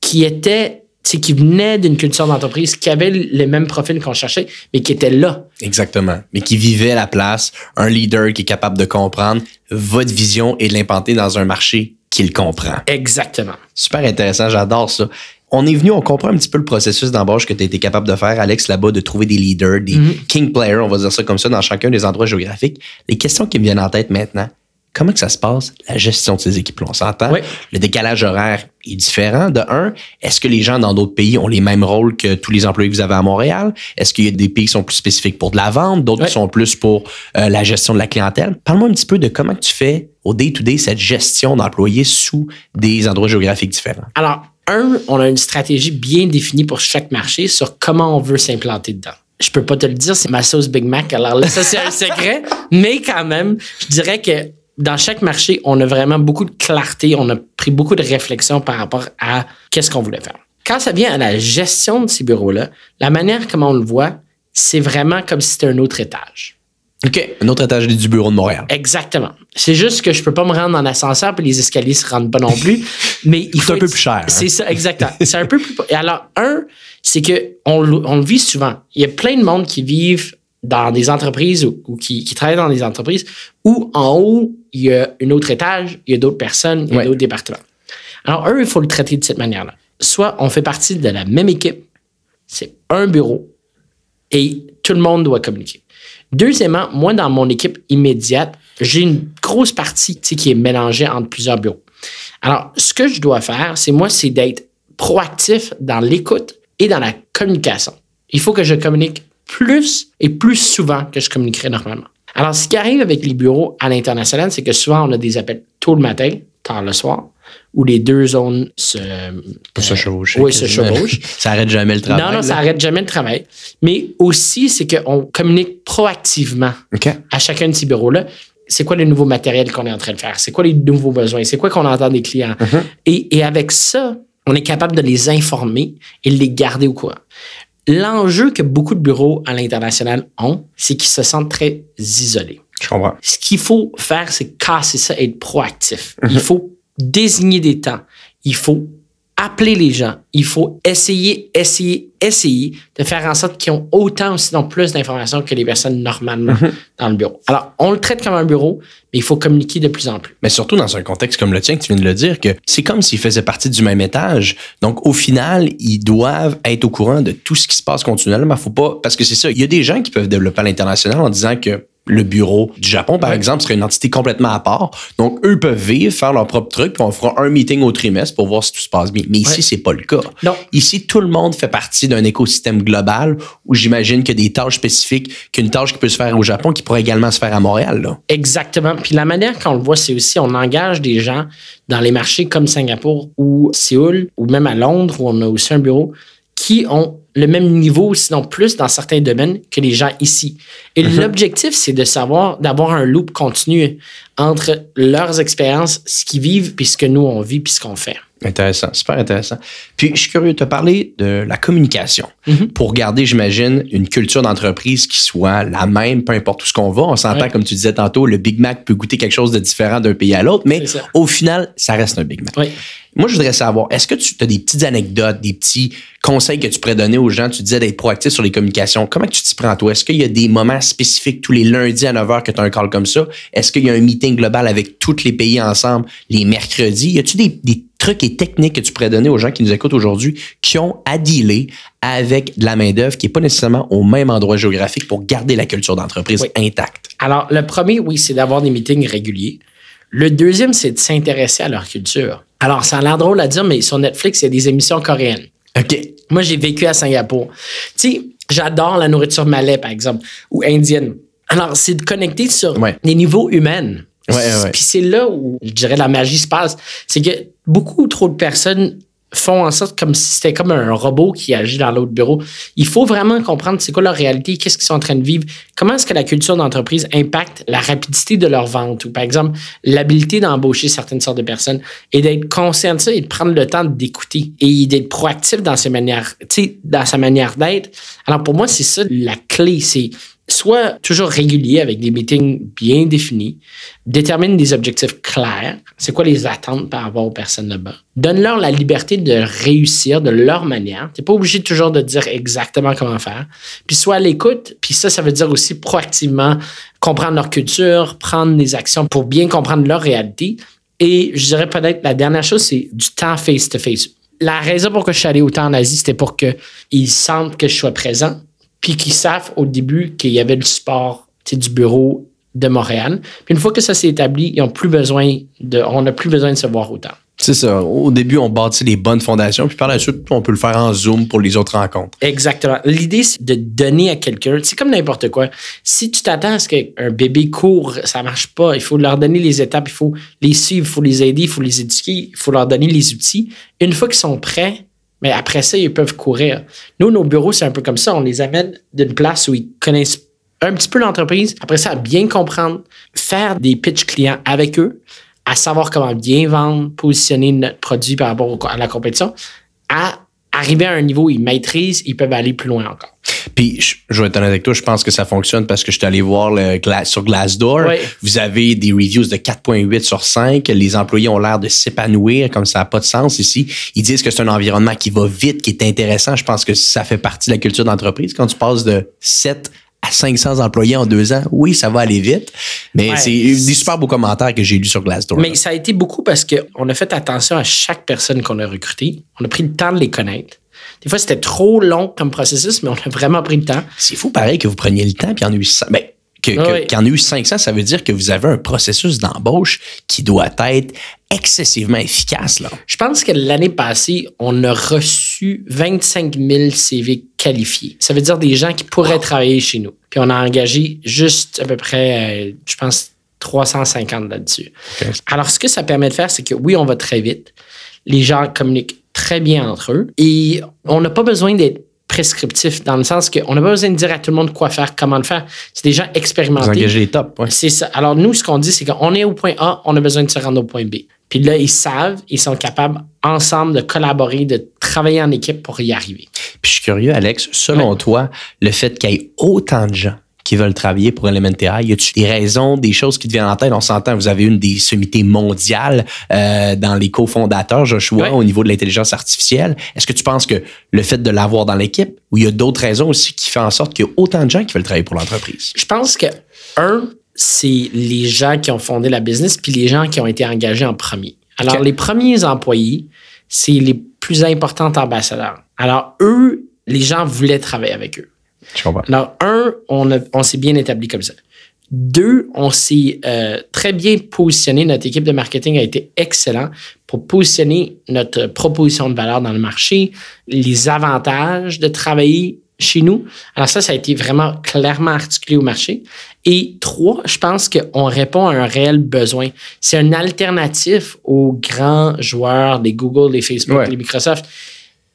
qui était c'est qui venait d'une culture d'entreprise, qui avait les mêmes profils qu'on cherchait, mais qui était là. Exactement. Mais qui vivait à la place. Un leader qui est capable de comprendre votre vision et de l'implanter dans un marché qu'il comprend. Exactement. Super intéressant. J'adore ça. On est venu, on comprend un petit peu le processus d'embauche que tu as été capable de faire, Alex, là-bas, de trouver des leaders, des mm-hmm. king players, on va dire ça comme ça, dans chacun des endroits géographiques. Les questions qui me viennent en tête maintenant, comment que ça se passe, la gestion de ces équipes-là? On s'entend? Le décalage horaire est différent. De un, est-ce que les gens dans d'autres pays ont les mêmes rôles que tous les employés que vous avez à Montréal? Est-ce qu'il y a des pays qui sont plus spécifiques pour de la vente, d'autres qui sont plus pour euh, la gestion de la clientèle? Parle-moi un petit peu de comment tu fais au day-to-day cette gestion d'employés sous des endroits géographiques différents. Alors, un, on a une stratégie bien définie pour chaque marché sur comment on veut s'implanter dedans je peux pas te le dire, c'est ma sauce Big Mac, alors ça c'est un secret. [laughs] mais quand même, je dirais que dans chaque marché, on a vraiment beaucoup de clarté, on a pris beaucoup de réflexion par rapport à qu'est-ce qu'on voulait faire. Quand ça vient à la gestion de ces bureaux-là, la manière comme on le voit, c'est vraiment comme si c'était un autre étage. OK. Un autre étage du bureau de Montréal. Exactement. C'est juste que je ne peux pas me rendre en ascenseur, puis les escaliers ne se rendent pas non plus. [laughs] mais il faut. C'est un peu plus cher. C'est hein. ça, exactement. c'est un peu plus. [laughs] Alors, un, c'est qu'on on, le vit souvent. Il y a plein de monde qui vivent dans des entreprises ou, qui, travaillent dans des entreprises où en haut, il y a un autre étage, il y a d'autres personnes, il y a d'autres départements. Alors, eux, il faut le traiter de cette manière-là. Soit on fait partie de la même équipe, c'est un bureau et tout le monde doit communiquer. Deuxièmement, moi, dans mon équipe immédiate, j'ai une grosse partie tu qui est mélangée entre plusieurs bureaux. Alors, ce que je dois faire, c'est moi, c'est d'être proactif dans l'écoute et dans la communication. Il faut que je communique plus et plus souvent que je communiquerais normalement. Alors, ce qui arrive avec les bureaux à l'international, c'est que souvent, on a des appels tôt le matin, tard le soir, où les deux zones se. se euh, chevauchent. Oui, se chevauchent. [laughs] ça arrête jamais le travail. Non, non, ça arrête jamais le travail. Mais aussi, c'est qu'on communique proactivement à chacun de ces bureaux-là. C'est quoi le nouveau matériel qu'on est en train de faire? C'est quoi les nouveaux besoins? C'est quoi qu'on entend des clients? Mhm. et, et avec ça, on est capable de les informer et de les garder au courant. L'enjeu que beaucoup de bureaux à l'international ont, c'est qu'ils se sentent très isolés. Je comprends. Ce qu'il faut faire, c'est casser ça et être proactif. Mhm. Il faut désigner des temps. Il faut appeler les gens. Il faut essayer, essayer, essayer de faire en sorte qu'ils ont autant, sinon plus d'informations que les personnes normalement mhm. dans le bureau. Alors, on le traite comme un bureau, mais il faut communiquer de plus en plus. Mais surtout dans un contexte comme le tien que tu viens de le dire, que c'est comme s'ils faisaient partie du même étage. Donc, au final, ils doivent être au courant de tout ce qui se passe continuellement. Faut pas, parce que c'est ça, il y a des gens qui peuvent développer à l'international en disant que le bureau du Japon, par exemple, serait une entité complètement à part. Donc, eux peuvent vivre, faire leur propre truc, puis on fera un meeting au trimestre pour voir si tout se passe bien. Mais ici, ce c'est pas le cas. Ici, tout le monde fait partie d'un écosystème global où j'imagine qu'il y a des tâches spécifiques, qu'une tâche qui peut se faire au Japon, qui pourrait également se faire à Montréal. Exactement. Puis la manière qu'on le voit, c'est aussi, on engage des gens dans les marchés comme Singapour ou Séoul, ou même à Londres, où on a aussi un bureau, qui ont le même niveau, sinon plus dans certains domaines que les gens ici. Et uh-huh. l'objectif, c'est de savoir, d'avoir un loop continu entre leurs expériences, ce qu'ils vivent, puis ce que nous, on vit, puis ce qu'on fait. Intéressant, super intéressant. Puis, je suis curieux de te parler de la communication mhm. pour garder, j'imagine, une culture d'entreprise qui soit la même, peu importe où ce qu'on va. On s'entend, comme tu disais tantôt, le Big Mac peut goûter quelque chose de différent d'un pays à l'autre, mais au final, ça reste un Big Mac. Moi, je voudrais savoir, est-ce que tu as des petites anecdotes, des petits conseils que tu pourrais donner aux gens? Tu disais d'être proactif sur les communications. Comment tu t'y prends, toi? Est-ce qu'il y a des moments spécifiques tous les lundis à 9 h que tu as un call comme ça? Est-ce qu'il y a un meeting global avec tous les pays ensemble les mercredis? Y a-tu des, des trucs et techniques que tu pourrais donner aux gens qui nous écoutent aujourd'hui qui ont à dealer avec de la main-d'œuvre qui n'est pas nécessairement au même endroit géographique pour garder la culture d'entreprise intacte? Alors, le premier, oui, c'est d'avoir des meetings réguliers. Le deuxième, c'est de s'intéresser à leur culture. Alors, ça a l'air drôle à dire, mais sur Netflix, il y a des émissions coréennes. OK. Moi, j'ai vécu à Singapour. Tu sais, j'adore la nourriture malais, par exemple, ou indienne. Alors, c'est de connecter sur les niveaux humains. Ouais, Puis c'est là où, je dirais, la magie se passe. C'est que beaucoup trop de personnes font en sorte comme si c'était comme un robot qui agit dans l'autre bureau. Il faut vraiment comprendre c'est quoi leur réalité, qu'est-ce qu'ils sont en train de vivre, comment est-ce que la culture d'entreprise impacte la rapidité de leur vente ou par exemple l'habilité d'embaucher certaines sortes de personnes et d'être conscient de ça et de prendre le temps d'écouter et d'être proactif dans ses manières, dans sa manière d'être. Alors pour moi, c'est ça la clé, c'est Sois toujours régulier avec des meetings bien définis. Détermine des objectifs clairs. C'est quoi les attentes par rapport aux personnes là-bas. Donne-leur la liberté de réussir de leur manière. Tu n'es pas obligé toujours de dire exactement comment faire. Puis soit à l'écoute. Puis ça, ça veut dire aussi proactivement comprendre leur culture, prendre des actions pour bien comprendre leur réalité. Et je dirais peut-être la dernière chose, c'est du temps face-to-face. La raison pour que je suis allé autant en Asie, c'était pour qu'ils sentent que je sois présent puis qui savent au début qu'il y avait le support du bureau de Montréal. Puis une fois que ça s'est établi, ils ont plus besoin de, on n'a plus besoin de se voir autant. C'est ça. Au début, on bâtit les bonnes fondations, puis par la suite, on peut le faire en Zoom pour les autres rencontres. Exactement. L'idée, c'est de donner à quelqu'un, c'est comme n'importe quoi. Si tu t'attends à ce qu'un bébé court, ça ne marche pas. Il faut leur donner les étapes, il faut les suivre, il faut les aider, il faut les éduquer, il faut leur donner les outils. Une fois qu'ils sont prêts, mais après ça, ils peuvent courir. Nous, nos bureaux, c'est un peu comme ça. On les amène d'une place où ils connaissent un petit peu l'entreprise. Après ça, à bien comprendre, faire des pitch clients avec eux, à savoir comment bien vendre, positionner notre produit par rapport à la compétition, à Arriver à un niveau, ils maîtrisent, ils peuvent aller plus loin encore. Puis, je, vais être honnête avec toi, je pense que ça fonctionne parce que je suis allé voir sur Glassdoor. Vous avez des reviews de 4,8 sur 5. Les employés ont l'air de s'épanouir, comme ça n'a pas de sens ici. Ils disent que c'est un environnement qui va vite, qui est intéressant. Je pense que ça fait partie de la culture d'entreprise. Quand tu passes de 7 500 employés en deux ans. Oui, ça va aller vite, mais c'est des super beaux commentaires que j'ai lus sur Glassdoor. Mais ça a été beaucoup parce qu'on a fait attention à chaque personne qu'on a recrutée. On a pris le temps de les connaître. Des fois, c'était trop long comme processus, mais on a vraiment pris le temps. C'est fou, pareil, que vous preniez le temps, puis il y en a eu 500. Ben, qu'il y en a eu 500, ça veut dire que vous avez un processus d'embauche qui doit être excessivement efficace. Là. Je pense que l'année passée, on a reçu 25 000 CV qualifiés. Ça veut dire des gens qui pourraient travailler chez nous. Puis on a engagé juste à peu près, euh, je pense, 350 là-dessus. Alors, ce que ça permet de faire, c'est que oui, on va très vite. Les gens communiquent très bien entre eux et on n'a pas besoin d'être prescriptif dans le sens qu'on n'a pas besoin de dire à tout le monde quoi faire, comment le faire. C'est des gens expérimentés. les C'est ça. Alors, nous, ce qu'on dit, c'est qu'on est au point A, on a besoin de se rendre au point B. Puis là, ils savent, ils sont capables ensemble de collaborer, de travailler en équipe pour y arriver. Puis je suis curieux, Alex, selon toi, le fait qu'il y ait autant de gens qui veulent travailler pour LMNTA? Y a t des raisons, des choses qui te viennent en tête? On s'entend, vous avez une des sommités mondiales euh, dans les cofondateurs, Joshua, au niveau de l'intelligence artificielle. Est-ce que tu penses que le fait de l'avoir dans l'équipe, ou il y a d'autres raisons aussi qui font en sorte qu'il y a autant de gens qui veulent travailler pour l'entreprise? Je pense que, un, c'est les gens qui ont fondé la business puis les gens qui ont été engagés en premier. Alors, les premiers employés, c'est les plus importants ambassadeurs. Alors, eux, les gens voulaient travailler avec eux. Je comprends. Alors, un, on, on s'est bien établi comme ça. Deux, on s'est euh, très bien positionné. Notre équipe de marketing a été excellente pour positionner notre proposition de valeur dans le marché, les avantages de travailler chez nous. Alors ça, ça a été vraiment clairement articulé au marché. Et trois, je pense qu'on répond à un réel besoin. C'est un alternatif aux grands joueurs, des Google, des Facebook, des Microsoft.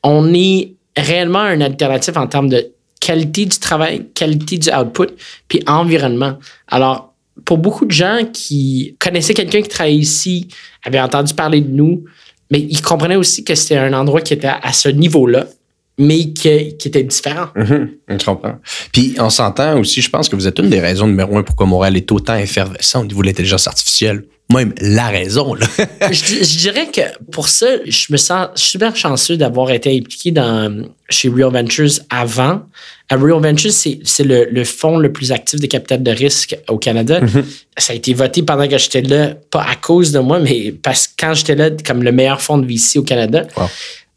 On est réellement un alternatif en termes de qualité du travail, qualité du output, puis environnement. Alors, pour beaucoup de gens qui connaissaient quelqu'un qui travaillait ici, avaient entendu parler de nous, mais ils comprenaient aussi que c'était un endroit qui était à ce niveau-là, mais qui, était différent. Mm-hmm. je comprends. Puis on s'entend aussi, je pense que vous êtes une des raisons numéro un pourquoi Montréal est autant effervescent au niveau de l'intelligence artificielle. Même la raison. [laughs] je, dirais que pour ça, je me sens super chanceux d'avoir été impliqué dans, chez Real Ventures avant. À euh, Real Ventures, c'est le, fonds le plus actif de capital de risque au Canada. Mm-hmm. Ça a été voté pendant que j'étais là, pas à cause de moi, mais parce que quand j'étais là, comme le meilleur fonds de VC au Canada.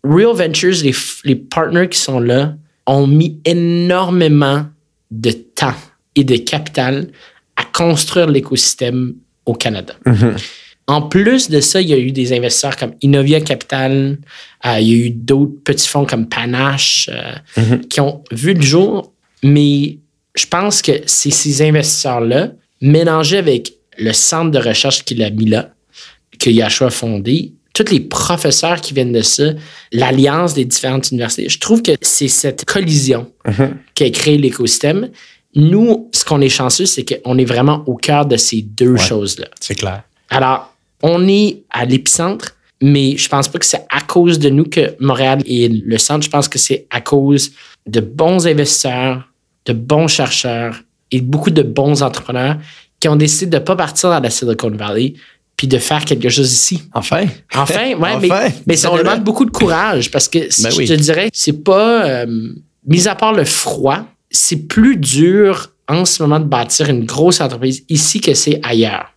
Real Ventures, les, les partners qui sont là, ont mis énormément de temps et de capital à construire l'écosystème au Canada. Mm-hmm. En plus de ça, il y a eu des investisseurs comme Innovia Capital, euh, il y a eu d'autres petits fonds comme Panache euh, mm-hmm. qui ont vu le jour, mais je pense que c'est ces investisseurs-là, mélangés avec le centre de recherche qu'il a mis là, que Yashua a fondé, tous les professeurs qui viennent de ça, l'alliance des différentes universités. Je trouve que c'est cette collision mhm. qui a créé l'écosystème. Nous, ce qu'on est chanceux, c'est qu'on est vraiment au cœur de ces deux choses-là. C'est clair. Alors, on est à l'épicentre, mais je pense pas que c'est à cause de nous que Montréal est le centre. Je pense que c'est à cause de bons investisseurs, de bons chercheurs et beaucoup de bons entrepreneurs qui ont décidé de ne pas partir dans la Silicon Valley, puis de faire quelque chose ici. Enfin. Enfin, ouais, [laughs] mais, mais ça demande beaucoup de courage parce que ben je te dirais, c'est pas, euh, mis à part le froid, c'est plus dur en ce moment de bâtir une grosse entreprise ici que c'est ailleurs.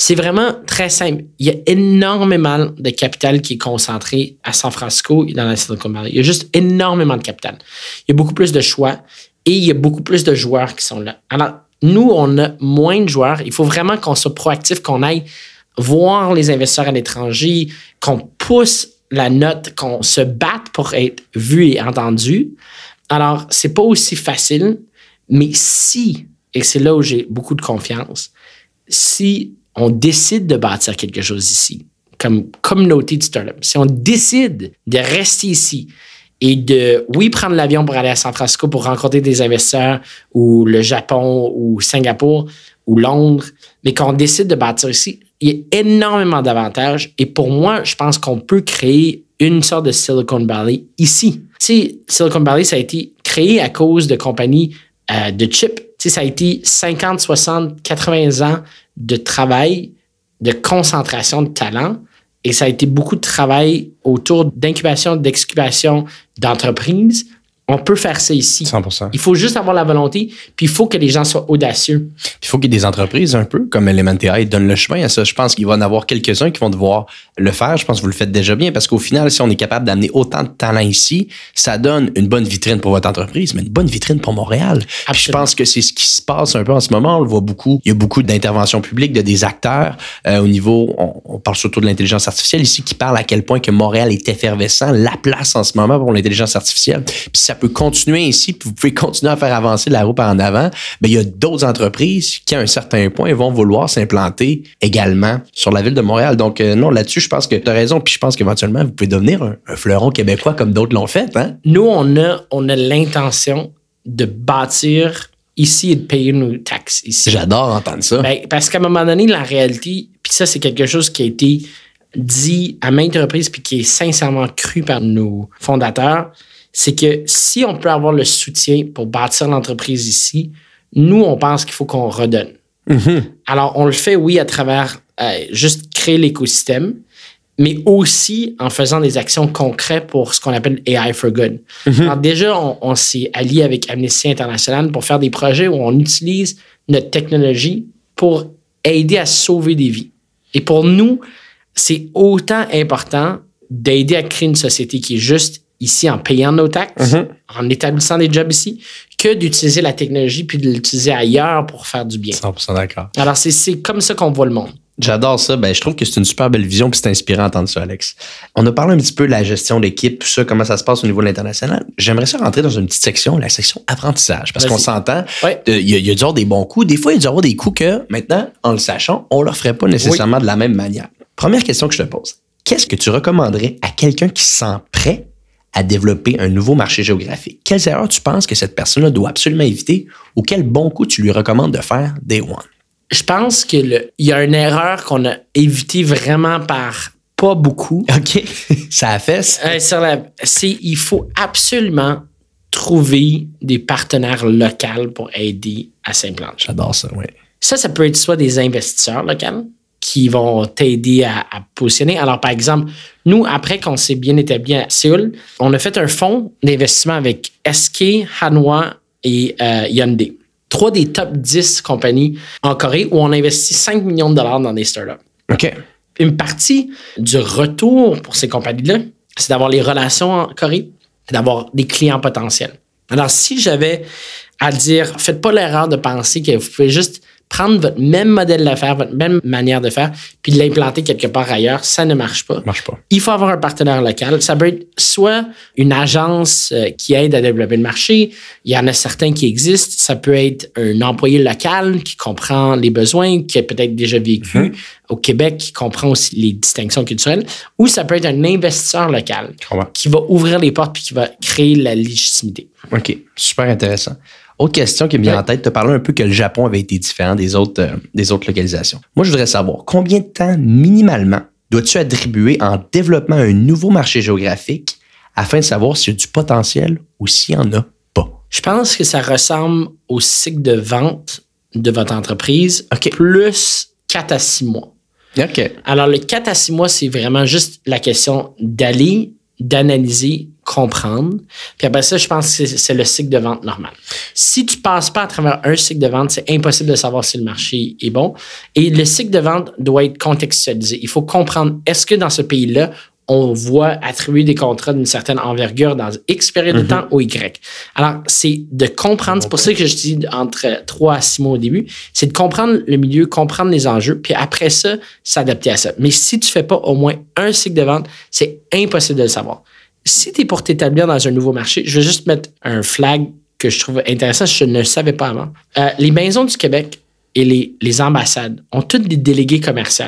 C'est vraiment très simple. Il y a énormément de capital qui est concentré à San Francisco et dans la Silicon Valley. Il y a juste énormément de capital. Il y a beaucoup plus de choix et il y a beaucoup plus de joueurs qui sont là. Alors, nous, on a moins de joueurs. Il faut vraiment qu'on soit proactif, qu'on aille voir les investisseurs à l'étranger, qu'on pousse la note, qu'on se batte pour être vu et entendu. Alors, c'est pas aussi facile, mais si, et c'est là où j'ai beaucoup de confiance, si on décide de bâtir quelque chose ici, comme communauté de startups, si on décide de rester ici et de, oui, prendre l'avion pour aller à San Francisco pour rencontrer des investisseurs ou le Japon ou Singapour ou Londres, mais qu'on décide de bâtir ici, il y a énormément d'avantages et pour moi, je pense qu'on peut créer une sorte de Silicon Valley ici. Si Silicon Valley, ça a été créé à cause de compagnies euh, de chips. Tu ça a été 50, 60, 80 ans de travail, de concentration de talent. Et ça a été beaucoup de travail autour d'incubation, d'excubation d'entreprises on peut faire ça ici. 100 Il faut juste avoir la volonté, puis il faut que les gens soient audacieux. Il faut qu'il y ait des entreprises un peu comme Elementia, donnent le chemin à ça. Je pense qu'il va en avoir quelques-uns qui vont devoir le faire. Je pense que vous le faites déjà bien parce qu'au final, si on est capable d'amener autant de talent ici, ça donne une bonne vitrine pour votre entreprise, mais une bonne vitrine pour Montréal. je pense que c'est ce qui se passe un peu en ce moment. On le voit beaucoup. Il y a beaucoup d'interventions publiques de des acteurs euh, au niveau, on, parle surtout de l'intelligence artificielle ici, qui parle à quel point que Montréal est effervescent, la place en ce moment pour l'intelligence artificielle peut continuer ici puis vous pouvez continuer à faire avancer la roue par en avant, mais il y a d'autres entreprises qui, à un certain point, vont vouloir s'implanter également sur la ville de Montréal. Donc, euh, non, là-dessus, je pense que tu as raison, puis je pense qu'éventuellement, vous pouvez devenir un, fleuron québécois comme d'autres l'ont fait. Hein? Nous, on a, on a l'intention de bâtir ici et de payer nos taxes ici. J'adore entendre ça. Ben, parce qu'à un moment donné, la réalité, puis ça, c'est quelque chose qui a été dit à maintes reprises puis qui est sincèrement cru par nos fondateurs, c'est que si on peut avoir le soutien pour bâtir l'entreprise ici, nous, on pense qu'il faut qu'on redonne. Mhm. Alors, on le fait, oui, à travers euh, juste créer l'écosystème, mais aussi en faisant des actions concrètes pour ce qu'on appelle AI for Good. Mhm. Alors, déjà, on, on s'est allié avec Amnesty International pour faire des projets où on utilise notre technologie pour aider à sauver des vies. Et pour nous, c'est autant important d'aider à créer une société qui est juste ici en payant nos taxes, mhm. en établissant des jobs ici, que d'utiliser la technologie puis de l'utiliser ailleurs pour faire du bien. 100% d'accord. Alors, c'est comme ça qu'on voit le monde. J'adore ça. Ben, je trouve que c'est une super belle vision puis c'est inspirant d'entendre ça, Alex. On a parlé un petit peu de la gestion d'équipe, tout ça, comment ça se passe au niveau de l'international. J'aimerais ça rentrer dans une petite section, la section apprentissage, parce qu'on s'entend, euh, il y, a, y des bons coups. Des fois, il y a dû des coups que, maintenant, en le sachant, on ne leur ferait pas nécessairement de la même manière. Première question que je te pose. Qu'est-ce que tu recommanderais à quelqu'un qui s'en prête à développer un nouveau marché géographique? Quelles erreurs tu penses que cette personne-là doit absolument éviter ou quel bon coup tu lui recommandes de faire day one? Je pense qu'il y a une erreur qu'on a évité vraiment par pas beaucoup. [laughs] OK. ça a fait. Euh, sur c'est il faut absolument trouver des partenaires locaux pour aider à s'implanter. J'adore ça, oui. Ça, ça peut être soit des investisseurs locaux, qui vont t'aider à, positionner. Alors, par exemple, nous, après qu'on s'est bien établi à Séoul, on a fait un fonds d'investissement avec SK, Hanwha et euh, Hyundai. Trois des top 10 compagnies en Corée où on investit 5 millions de dollars dans des startups. OK. Une partie du retour pour ces compagnies-là, c'est d'avoir les relations en Corée, d'avoir des clients potentiels. Alors, si j'avais à dire, faites pas l'erreur de penser que vous pouvez juste prendre votre même modèle d'affaires, votre même manière de faire, puis l'implanter quelque part ailleurs, ça ne marche pas. Marche pas. Il faut avoir un partenaire local. Ça peut être soit une agence euh, qui aide à développer le marché, il y en a certains qui existent. Ça peut être un employé local qui comprend les besoins, qui a peut-être déjà vécu mhm. au Québec, qui comprend aussi les distinctions culturelles, ou ça peut être un investisseur local qui va ouvrir les portes puis qui va créer la légitimité. OK, super intéressant. Autre question qui me vient en tête, te parlé un peu que le Japon avait été différent des autres, euh, des autres localisations. Moi, je voudrais savoir combien de temps minimalement dois-tu attribuer en développement un nouveau marché géographique afin de savoir s'il y a du potentiel ou s'il n'y en a pas? Je pense que ça ressemble au cycle de vente de votre entreprise, plus 4 à 6 mois. Alors, le 4 à 6 mois, c'est vraiment juste la question d'aller d'analyser, comprendre. Puis après ça, je pense que c'est le cycle de vente normal. Si tu ne passes pas à travers un cycle de vente, c'est impossible de savoir si le marché est bon. Et le cycle de vente doit être contextualisé. Il faut comprendre, est-ce que dans ce pays-là, on voit attribuer des contrats d'une certaine envergure dans X période de mhm. temps ou Y. Alors, c'est de comprendre, c'est pour ça que je dis entre trois à 6 mois au début, c'est de comprendre le milieu, comprendre les enjeux, puis après ça, s'adapter à ça. Mais si tu fais pas au moins un cycle de vente, c'est impossible de le savoir. Si tu es pour t'établir dans un nouveau marché, je vais juste mettre un flag que je trouve intéressant, je ne le savais pas avant. Euh, les maisons du Québec et les, ambassades ont toutes des délégués commerciaux.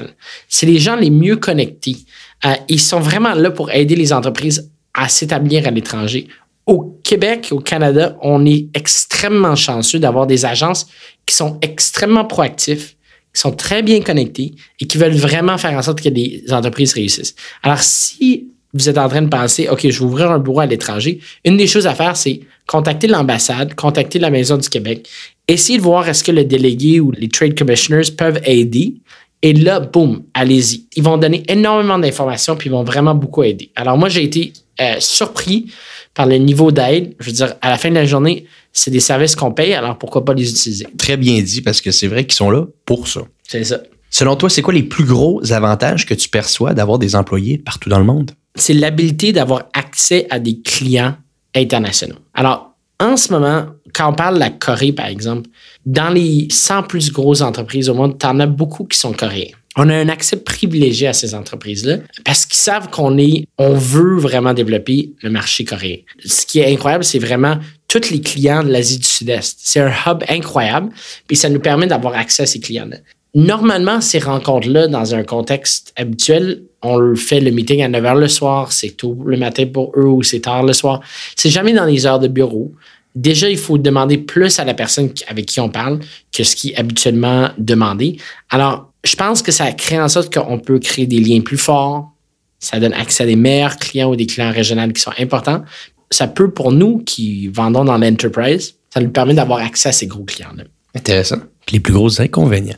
C'est les gens les mieux connectés. Euh, ils sont vraiment là pour aider les entreprises à s'établir à l'étranger. Au Québec, au Canada, on est extrêmement chanceux d'avoir des agences qui sont extrêmement proactives, qui sont très bien connectées et qui veulent vraiment faire en sorte que les entreprises réussissent. Alors, si vous êtes en train de penser, OK, je vais ouvrir un bureau à l'étranger, une des choses à faire, c'est contacter l'ambassade, contacter la Maison du Québec, essayer de voir est-ce que le délégué ou les trade commissioners peuvent aider. Et là, boum, allez-y. Ils vont donner énormément d'informations, puis ils vont vraiment beaucoup aider. Alors moi, j'ai été euh, surpris par le niveau d'aide. Je veux dire, à la fin de la journée, c'est des services qu'on paye, alors pourquoi pas les utiliser? Très bien dit, parce que c'est vrai qu'ils sont là pour ça. C'est ça. Selon toi, c'est quoi les plus gros avantages que tu perçois d'avoir des employés partout dans le monde? C'est l'habilité d'avoir accès à des clients internationaux. Alors, en ce moment, quand on parle de la Corée, par exemple, dans les 100 plus grosses entreprises au monde, tu en as beaucoup qui sont coréens. On a un accès privilégié à ces entreprises-là parce qu'ils savent qu'on est, on veut vraiment développer le marché coréen. Ce qui est incroyable, c'est vraiment tous les clients de l'Asie du Sud-Est. C'est un hub incroyable, et ça nous permet d'avoir accès à ces clients-là. Normalement, ces rencontres-là, dans un contexte habituel, on fait le meeting à 9 h le soir, c'est tôt le matin pour eux ou c'est tard le soir. C'est jamais dans les heures de bureau déjà, il faut demander plus à la personne avec qui on parle que ce qui est habituellement demandé. Alors, je pense que ça crée en sorte qu'on peut créer des liens plus forts. Ça donne accès à des meilleurs clients ou des clients régionaux qui sont importants. Ça peut, pour nous qui vendons dans l'enterprise, ça nous permet d'avoir accès à ces gros clients-là. Intéressant. Les plus gros inconvénients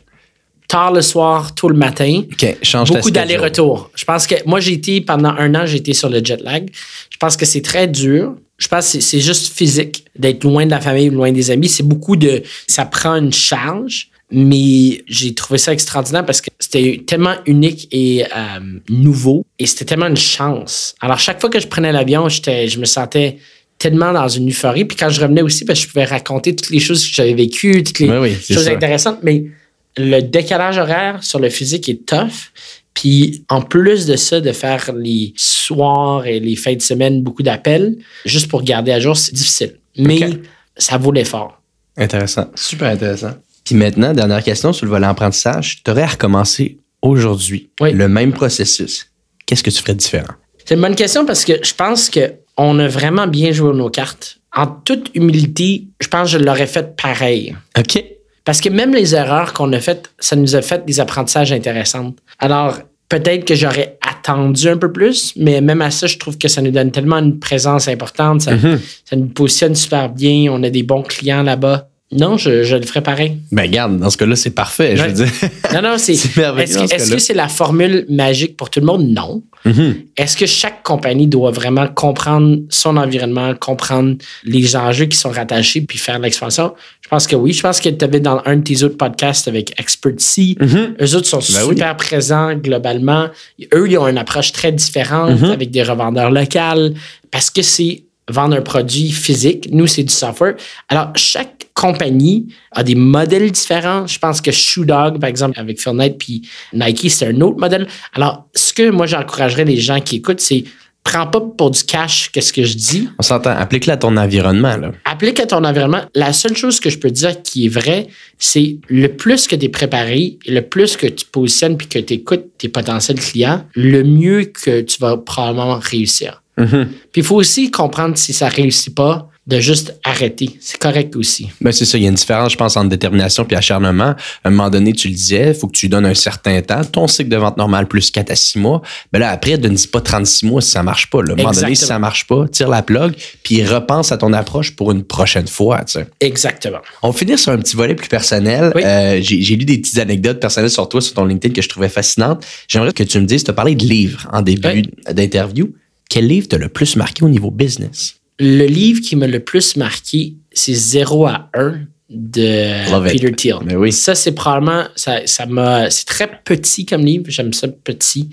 tard le soir, tôt le matin. change Beaucoup d'aller-retour. Je pense que moi, j'ai été, pendant un an, j'ai été sur le jet lag. Je pense que c'est très dur. Je pense que c'est juste physique d'être loin de la famille ou loin des amis. C'est beaucoup de. Ça prend une charge, mais j'ai trouvé ça extraordinaire parce que c'était tellement unique et euh, nouveau et c'était tellement une chance. Alors, chaque fois que je prenais l'avion, je me sentais tellement dans une euphorie. Puis quand je revenais aussi, ben, je pouvais raconter toutes les choses que j'avais vécues, toutes les ben choses intéressantes. Mais le décalage horaire sur le physique est tough. Puis en plus de ça, de faire les soirs et les fins de semaine, beaucoup d'appels, juste pour garder à jour, c'est difficile. Mais ça vaut l'effort. Intéressant. Super intéressant. Puis maintenant, dernière question sur le volet apprentissage. Tu aurais à recommencer aujourd'hui le même processus. Qu'est-ce que tu ferais de différent? C'est une bonne question parce que je pense qu'on a vraiment bien joué nos cartes. En toute humilité, je pense que je l'aurais fait pareil. OK. Parce que même les erreurs qu'on a faites, ça nous a fait des apprentissages intéressants. Alors, peut-être que j'aurais attendu un peu plus, mais même à ça, je trouve que ça nous donne tellement une présence importante. Ça, mhm. nous positionne super bien. On a des bons clients là-bas. Non, je, le ferai pareil. Mais ben, garde, dans ce cas-là, c'est parfait, je Non, non, c'est. [laughs] est Est-ce que c'est la formule magique pour tout le monde? Non. Mm-hmm. Est-ce que chaque compagnie doit vraiment comprendre son environnement, comprendre les enjeux qui sont rattachés, puis faire l'expansion? Je pense que oui. Je pense que tu avais dans un de tes autres podcasts avec Expert mm-hmm. Eux autres sont ben super présents globalement. Eux, ils ont une approche très différente mm-hmm. avec des revendeurs locaux parce que c'est vendre un produit physique. Nous, c'est du software. Alors, chaque compagnie a des modèles différents. Je pense que Shoe Dog, par exemple, avec Phil puis Nike, c'est un autre modèle. Alors, ce que moi, j'encouragerais les gens qui écoutent, c'est prends pas pour du cash qu'est-ce que je dis. On s'entend, applique-le à ton environnement. Là. Applique à ton environnement. La seule chose que je peux dire qui est vraie, c'est le plus que tu es préparé, le plus que tu positionnes puis que tu écoutes tes potentiels clients, le mieux que tu vas probablement réussir. Mhm. Puis il faut aussi comprendre si ça réussit pas, de juste arrêter. C'est correct aussi. Mais ben, c'est ça. Il y a une différence, je pense, entre détermination puis acharnement. À un moment donné, tu le disais, il faut que tu donnes un certain temps. Ton cycle de vente normal, plus 4 à 6 mois. Mais ben là, après, ne dis pas 36 mois si ça marche pas. Le À un moment donné, si ça marche pas, tire la plug, puis repense à ton approche pour une prochaine fois. Exactement. On finir sur un petit volet plus personnel. Euh, j'ai lu des petites anecdotes personnelles sur toi, sur ton LinkedIn, que je trouvais fascinantes. J'aimerais que tu me dises, tu as parlé de livres en début d'interview. Quel livre t'a le plus marqué au niveau business? Le livre qui m'a le plus marqué, c'est 0 à 1 de Peter Thiel. Mais ben oui. Ça, c'est probablement, ça, ça c'est très petit comme livre, j'aime ça petit.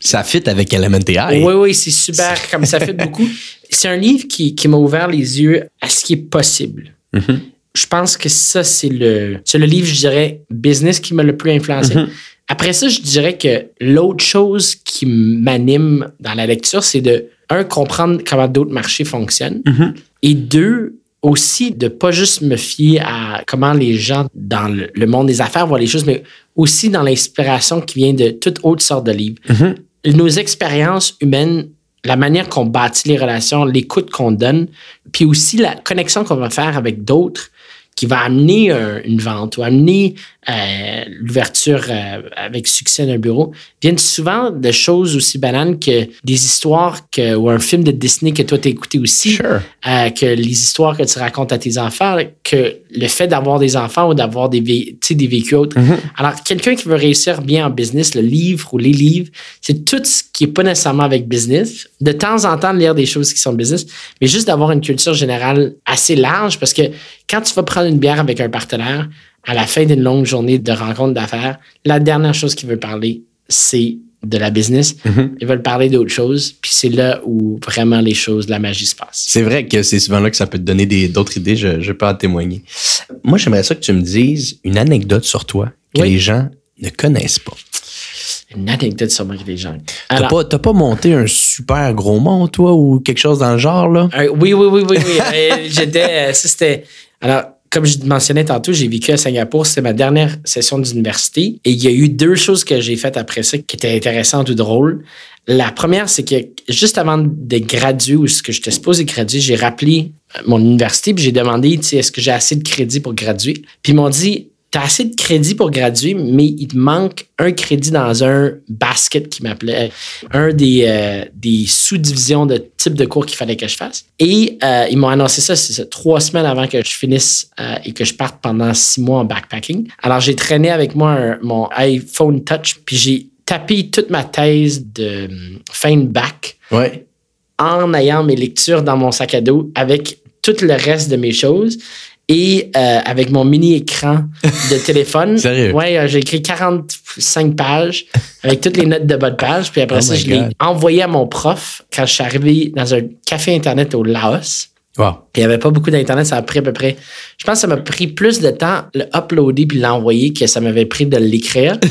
Ça fit avec Element Oui, oui, c'est super, comme ça fit [laughs] beaucoup. C'est un livre qui, m'a ouvert les yeux à ce qui est possible. Mhm. Je pense que ça, c'est le, livre, je dirais, business qui m'a le plus influencé. Mhm. Après ça, je dirais que l'autre chose qui m'anime dans la lecture, c'est de, un, comprendre comment d'autres marchés fonctionnent, mhm. et deux, aussi de pas juste me fier à comment les gens dans le monde des affaires voient les choses, mais aussi dans l'inspiration qui vient de toutes autres sortes de livres. Mhm. Nos expériences humaines, la manière qu'on bâtit les relations, l'écoute qu'on donne, puis aussi la connexion qu'on va faire avec d'autres, qui va amener une vente ou amener euh, l'ouverture euh, avec succès d'un bureau viennent souvent de choses aussi banales que des histoires que, ou un film de Disney que toi t'as écouté aussi, euh, que les histoires que tu racontes à tes enfants, que le fait d'avoir des enfants ou d'avoir des, véhicules des autres. Mm-hmm. Alors, quelqu'un qui veut réussir bien en business, le livre ou les livres, c'est tout ce qui n'est pas nécessairement avec business. De temps en temps, lire des choses qui sont business, mais juste d'avoir une culture générale assez large parce que quand tu vas prendre une bière avec un partenaire, à la fin d'une longue journée de rencontre d'affaires, la dernière chose qu'il veut parler, c'est de la business. Mhm. Ils veulent parler d'autre chose. Puis c'est là où vraiment les choses, la magie se passe. C'est vrai que c'est souvent là que ça peut te donner d'autres idées. Je, peux en témoigner. Moi, j'aimerais ça que tu me dises une anecdote sur toi que les gens ne connaissent pas. Une anecdote sur moi que les gens. T'as pas, pas, monté un super gros mont, toi, ou quelque chose dans le genre, là? Euh, oui, oui, oui, oui. Euh, j'étais. Euh, c'était alors, comme je mentionnais tantôt, j'ai vécu à Singapour. C'était ma dernière session d'université. Et il y a eu deux choses que j'ai faites après ça qui étaient intéressantes ou drôles. La première, c'est que juste avant de graduer ou ce que j'étais supposé graduer, j'ai rappelé mon université puis j'ai demandé, est-ce que j'ai assez de crédit pour graduer? Puis ils m'ont dit, tu as assez de crédit pour graduer, mais il te manque un crédit dans un basket qui m'appelait, euh, un des, euh, des sous-divisions de type de cours qu'il fallait que je fasse. Et euh, ils m'ont annoncé ça, c'est trois semaines avant que je finisse et que je parte pendant six mois en backpacking. Alors, j'ai traîné avec moi mon iPhone Touch, puis j'ai tapé toute ma thèse de hum, fin de bac. En ayant mes lectures dans mon sac à dos avec tout le reste de mes choses. Et euh, avec mon mini-écran de téléphone. [laughs] Ouais, euh, j'ai écrit 45 pages avec toutes les notes de bas de page. Puis après oh ça, je l'ai envoyé à mon prof quand je suis arrivé dans un café Internet au Laos. Wow. Il n'y avait pas beaucoup d'Internet, ça a pris à peu près. Je pense que ça m'a pris plus de temps le uploader puis l'envoyer que ça m'avait pris de l'écrire. [laughs]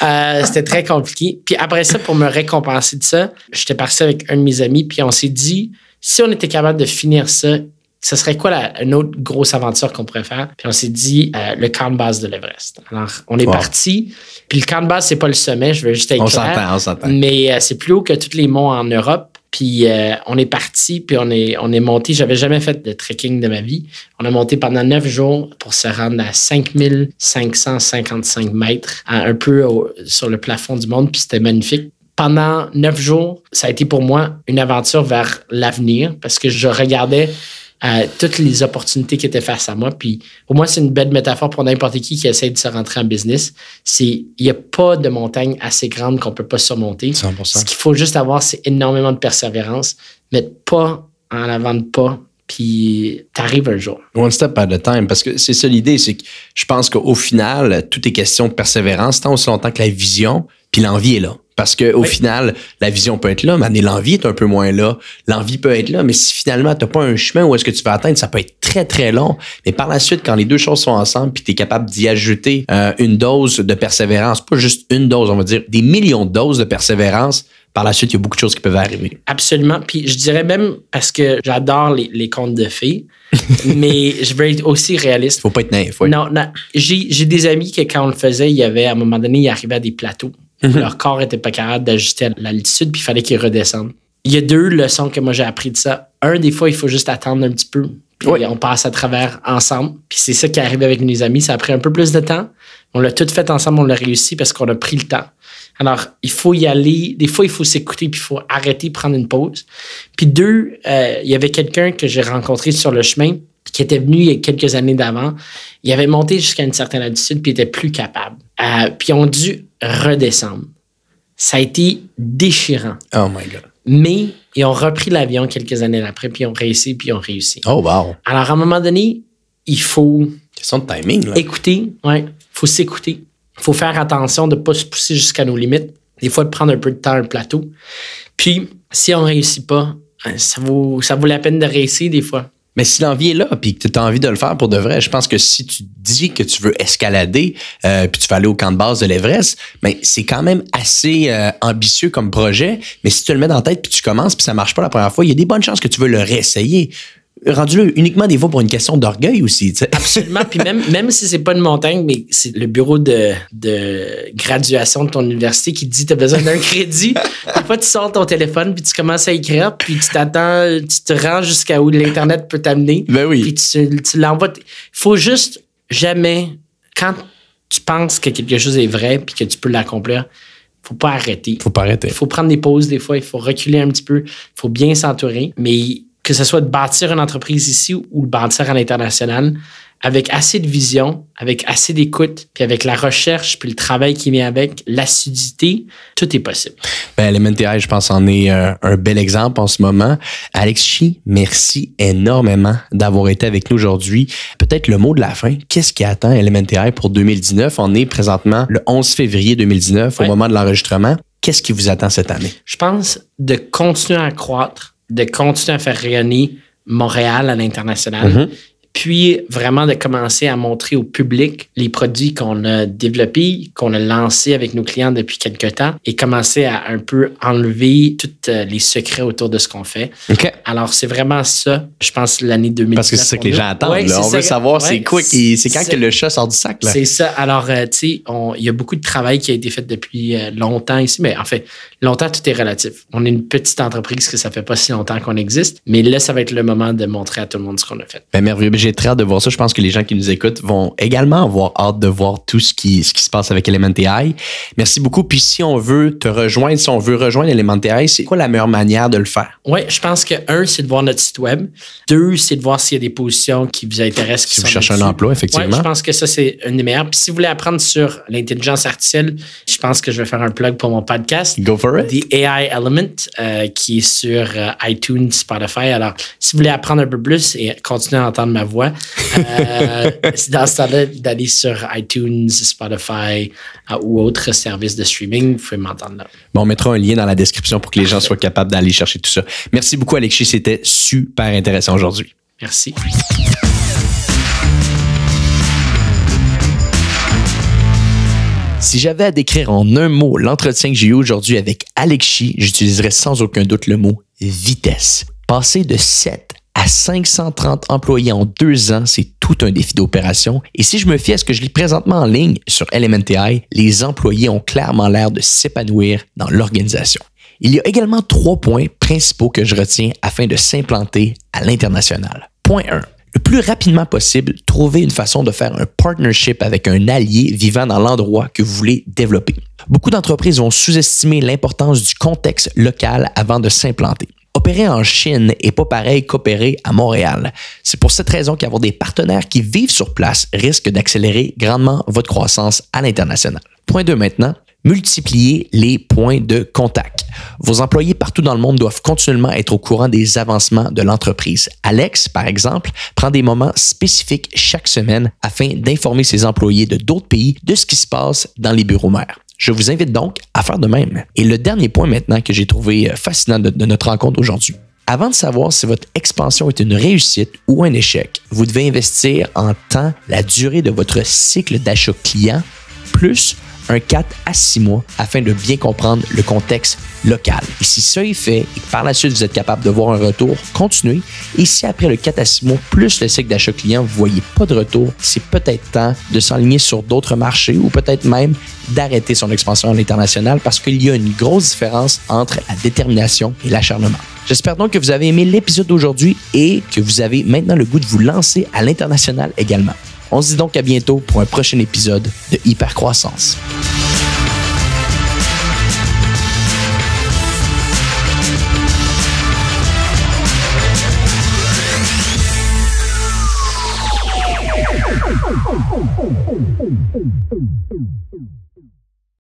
Euh, c'était très compliqué. Puis après ça, pour me récompenser de ça, j'étais parti avec un de mes amis, puis on s'est dit si on était capable de finir ça ce serait quoi une autre grosse aventure qu'on pourrait faire? Puis on s'est dit euh, le camp de base de l'Everest. Alors, on est parti. Puis le camp de base, c'est pas le sommet, je veux juste être on On s'entend, Mais euh, c'est plus haut que tous les monts en Europe. Puis euh, on est parti, puis on est, on est monté. J'avais jamais fait de trekking de ma vie. On a monté pendant neuf jours pour se rendre à 5555 mètres, un peu sur le plafond du monde, puis c'était magnifique pendant neuf jours, ça a été pour moi une aventure vers l'avenir parce que je regardais à toutes les opportunités qui étaient face à moi. Puis pour moi, c'est une belle métaphore pour n'importe qui qui essaie de se rentrer en business. C'est il n'y a pas de montagne assez grande qu'on ne peut pas surmonter. Ce qu'il faut juste avoir, c'est énormément de persévérance, mettre pas en avant de pas. Puis t'arrives un jour. One step at a time, parce que c'est ça l'idée, c'est que je pense qu'au final, tout est question de persévérance, tant aussi longtemps que la vision puis l'envie est là. Parce que au final, la vision peut être là, mais l'envie est un peu moins là. L'envie peut être là, mais si finalement tu n'as pas un chemin où est-ce que tu vas atteindre, ça peut être très, très long. Mais par la suite, quand les deux choses sont ensemble, puis tu es capable d'y ajouter euh, une dose de persévérance, pas juste une dose, on va dire des millions de doses de persévérance, par la suite, il y a beaucoup de choses qui peuvent arriver. Absolument. Puis je dirais même, parce que j'adore les, contes de fées, [laughs] mais je veux être aussi réaliste. Faut pas être naïf. oui. Non, non. J'ai des amis que quand on le faisait, il y avait, à un moment donné, il arrivait à des plateaux. Mhm. Leur corps n'était pas capable d'ajuster à l'altitude, puis il fallait qu'ils redescendent. Il y a deux leçons que moi j'ai appris de ça. Un, des fois, il faut juste attendre un petit peu, puis on passe à travers ensemble. Puis c'est ça qui arrive avec mes amis. Ça a pris un peu plus de temps. On l'a tout fait ensemble, on l'a réussi parce qu'on a pris le temps. Alors, il faut y aller. Des fois, il faut s'écouter, puis il faut arrêter, prendre une pause. Puis deux, euh, il y avait quelqu'un que j'ai rencontré sur le chemin qui était venu il y a quelques années d'avant. Il avait monté jusqu'à une certaine altitude, puis il était plus capable. Euh, puis on dû redescendre. Ça a été déchirant. Oh my God. Mais ils ont repris l'avion quelques années après, puis ils ont réussi, puis ils ont réussi. Oh wow. Alors, à un moment donné, il faut. timing, là. Écouter, ouais. faut s'écouter. Il faut faire attention de ne pas se pousser jusqu'à nos limites. Des fois, de prendre un peu de temps un plateau. Puis, si on ne réussit pas, hein, ça vaut, ça vaut la peine de réussir des fois. Mais si l'envie est là, puis que tu as envie de le faire pour de vrai, je pense que si tu dis que tu veux escalader, euh, puis tu vas aller au camp de base de l'Everest, mais ben, c'est quand même assez euh, ambitieux comme projet. Mais si tu le mets dans la tête, puis tu commences, puis ça marche pas la première fois, il y a des bonnes chances que tu veux le réessayer rendu uniquement des fois pour une question d'orgueil aussi. Absolument. Puis même, même si c'est pas une montagne, mais c'est le bureau de, graduation de ton université qui te dit tu as besoin d'un crédit. Des fois, tu sors ton téléphone, puis tu commences à écrire, puis tu t'attends, tu te rends jusqu'à où l'Internet peut t'amener. Ben oui. Puis tu, l'envoies. Il faut juste jamais, quand tu penses que quelque chose est vrai, puis que tu peux l'accomplir, faut pas arrêter. Faut pas arrêter. faut prendre des pauses des fois, il faut reculer un petit peu, il faut bien s'entourer. Mais que ce soit de bâtir une entreprise ici ou de bâtir à l'international, avec assez de vision, avec assez d'écoute, puis avec la recherche, puis le travail qui vient avec, l'assiduité, tout est possible. Ben, LMNTI, je pense, en est euh, un bel exemple en ce moment. Alex Chi, merci énormément d'avoir été avec nous aujourd'hui. Peut-être le mot de la fin, qu'est-ce qui attend LMNTI pour 2019? On est présentement le 11 février 2019, au moment de l'enregistrement. Qu'est-ce qui vous attend cette année? Je pense de continuer à croître, de continuer à faire rayonner Montréal à l'international. Mm-hmm puis vraiment de commencer à montrer au public les produits qu'on a développés, qu'on a lancés avec nos clients depuis quelques temps et commencer à un peu enlever tous euh, les secrets autour de ce qu'on fait. Ok. Alors, c'est vraiment ça, je pense, l'année 2019. Parce que c'est ça que les gens attendent. On veut savoir c'est quoi, c'est quand que le chat sort du sac. C'est ça. Alors, euh, tu sais, il y a beaucoup de travail qui a été fait depuis euh, longtemps ici, mais en fait, longtemps, tout est relatif. On est une petite entreprise que ça fait pas si longtemps qu'on existe, mais là, ça va être le moment de montrer à tout le monde ce qu'on a fait. Ben, merveilleux j'ai très hâte de voir ça. Je pense que les gens qui nous écoutent vont également avoir hâte de voir tout ce qui, se passe avec Element AI. Merci beaucoup. Puis si on veut te rejoindre, si on veut rejoindre Element AI, c'est quoi la meilleure manière de le faire? Oui, je pense que un, c'est de voir notre site web. Deux, c'est de voir s'il y a des positions qui vous intéressent. si vous cherchez un emploi, effectivement. je pense que ça, c'est une des meilleures. Puis si vous voulez apprendre sur l'intelligence artificielle, je pense que je vais faire un plug pour mon podcast. Go for it. The AI Element, euh, qui est sur euh, iTunes, Spotify. Alors, si vous voulez apprendre un peu plus et continuer à entendre ma voix. Euh, dans ce d'aller sur iTunes, Spotify euh, ou autres services de streaming, vous pouvez m'entendre là. Bon, on mettra un lien dans la description pour que les gens soient capables d'aller chercher tout ça. Merci beaucoup, Alexis. C'était super intéressant aujourd'hui. Merci. Si j'avais à décrire en un mot l'entretien que j'ai eu aujourd'hui avec Alexis, j'utiliserais sans aucun doute le mot vitesse. Passer de 7 à 530 employés en deux ans, c'est tout un défi d'opération. Et si je me fie à ce que je lis présentement en ligne sur LMNTI, les employés ont clairement l'air de s'épanouir dans l'organisation. Il y a également trois points principaux que je retiens afin de s'implanter à l'international. Point 1 le plus rapidement possible, trouver une façon de faire un partnership avec un allié vivant dans l'endroit que vous voulez développer. Beaucoup d'entreprises vont sous-estimer l'importance du contexte local avant de s'implanter opérer en Chine est pas pareil qu'opérer à Montréal. C'est pour cette raison qu'avoir des partenaires qui vivent sur place risque d'accélérer grandement votre croissance à l'international. Point 2 maintenant, multipliez les points de contact. Vos employés partout dans le monde doivent continuellement être au courant des avancements de l'entreprise. Alex, par exemple, prend des moments spécifiques chaque semaine afin d'informer ses employés de d'autres pays de ce qui se passe dans les bureaux mères. Je vous invite donc à faire de même. Et le dernier point maintenant que j'ai trouvé euh, fascinant de, notre rencontre aujourd'hui. Avant de savoir si votre expansion est une réussite ou un échec, vous devez investir en temps la durée de votre cycle d'achat client plus un 4 à 6 mois afin de bien comprendre le contexte local. Et si ça est fait et par la suite vous êtes capable de voir un retour, continuez. Et si après le 4 à 6 mois plus le cycle d'achat client, vous voyez pas de retour, c'est peut-être temps de s'aligner sur d'autres marchés ou peut-être même d'arrêter son expansion à l'international parce qu'il y a une grosse différence entre la détermination et l'acharnement. J'espère donc que vous avez aimé l'épisode d'aujourd'hui et que vous avez maintenant le goût de vous lancer à l'international également. On se dit donc à bientôt pour un prochain épisode de Hypercroissance.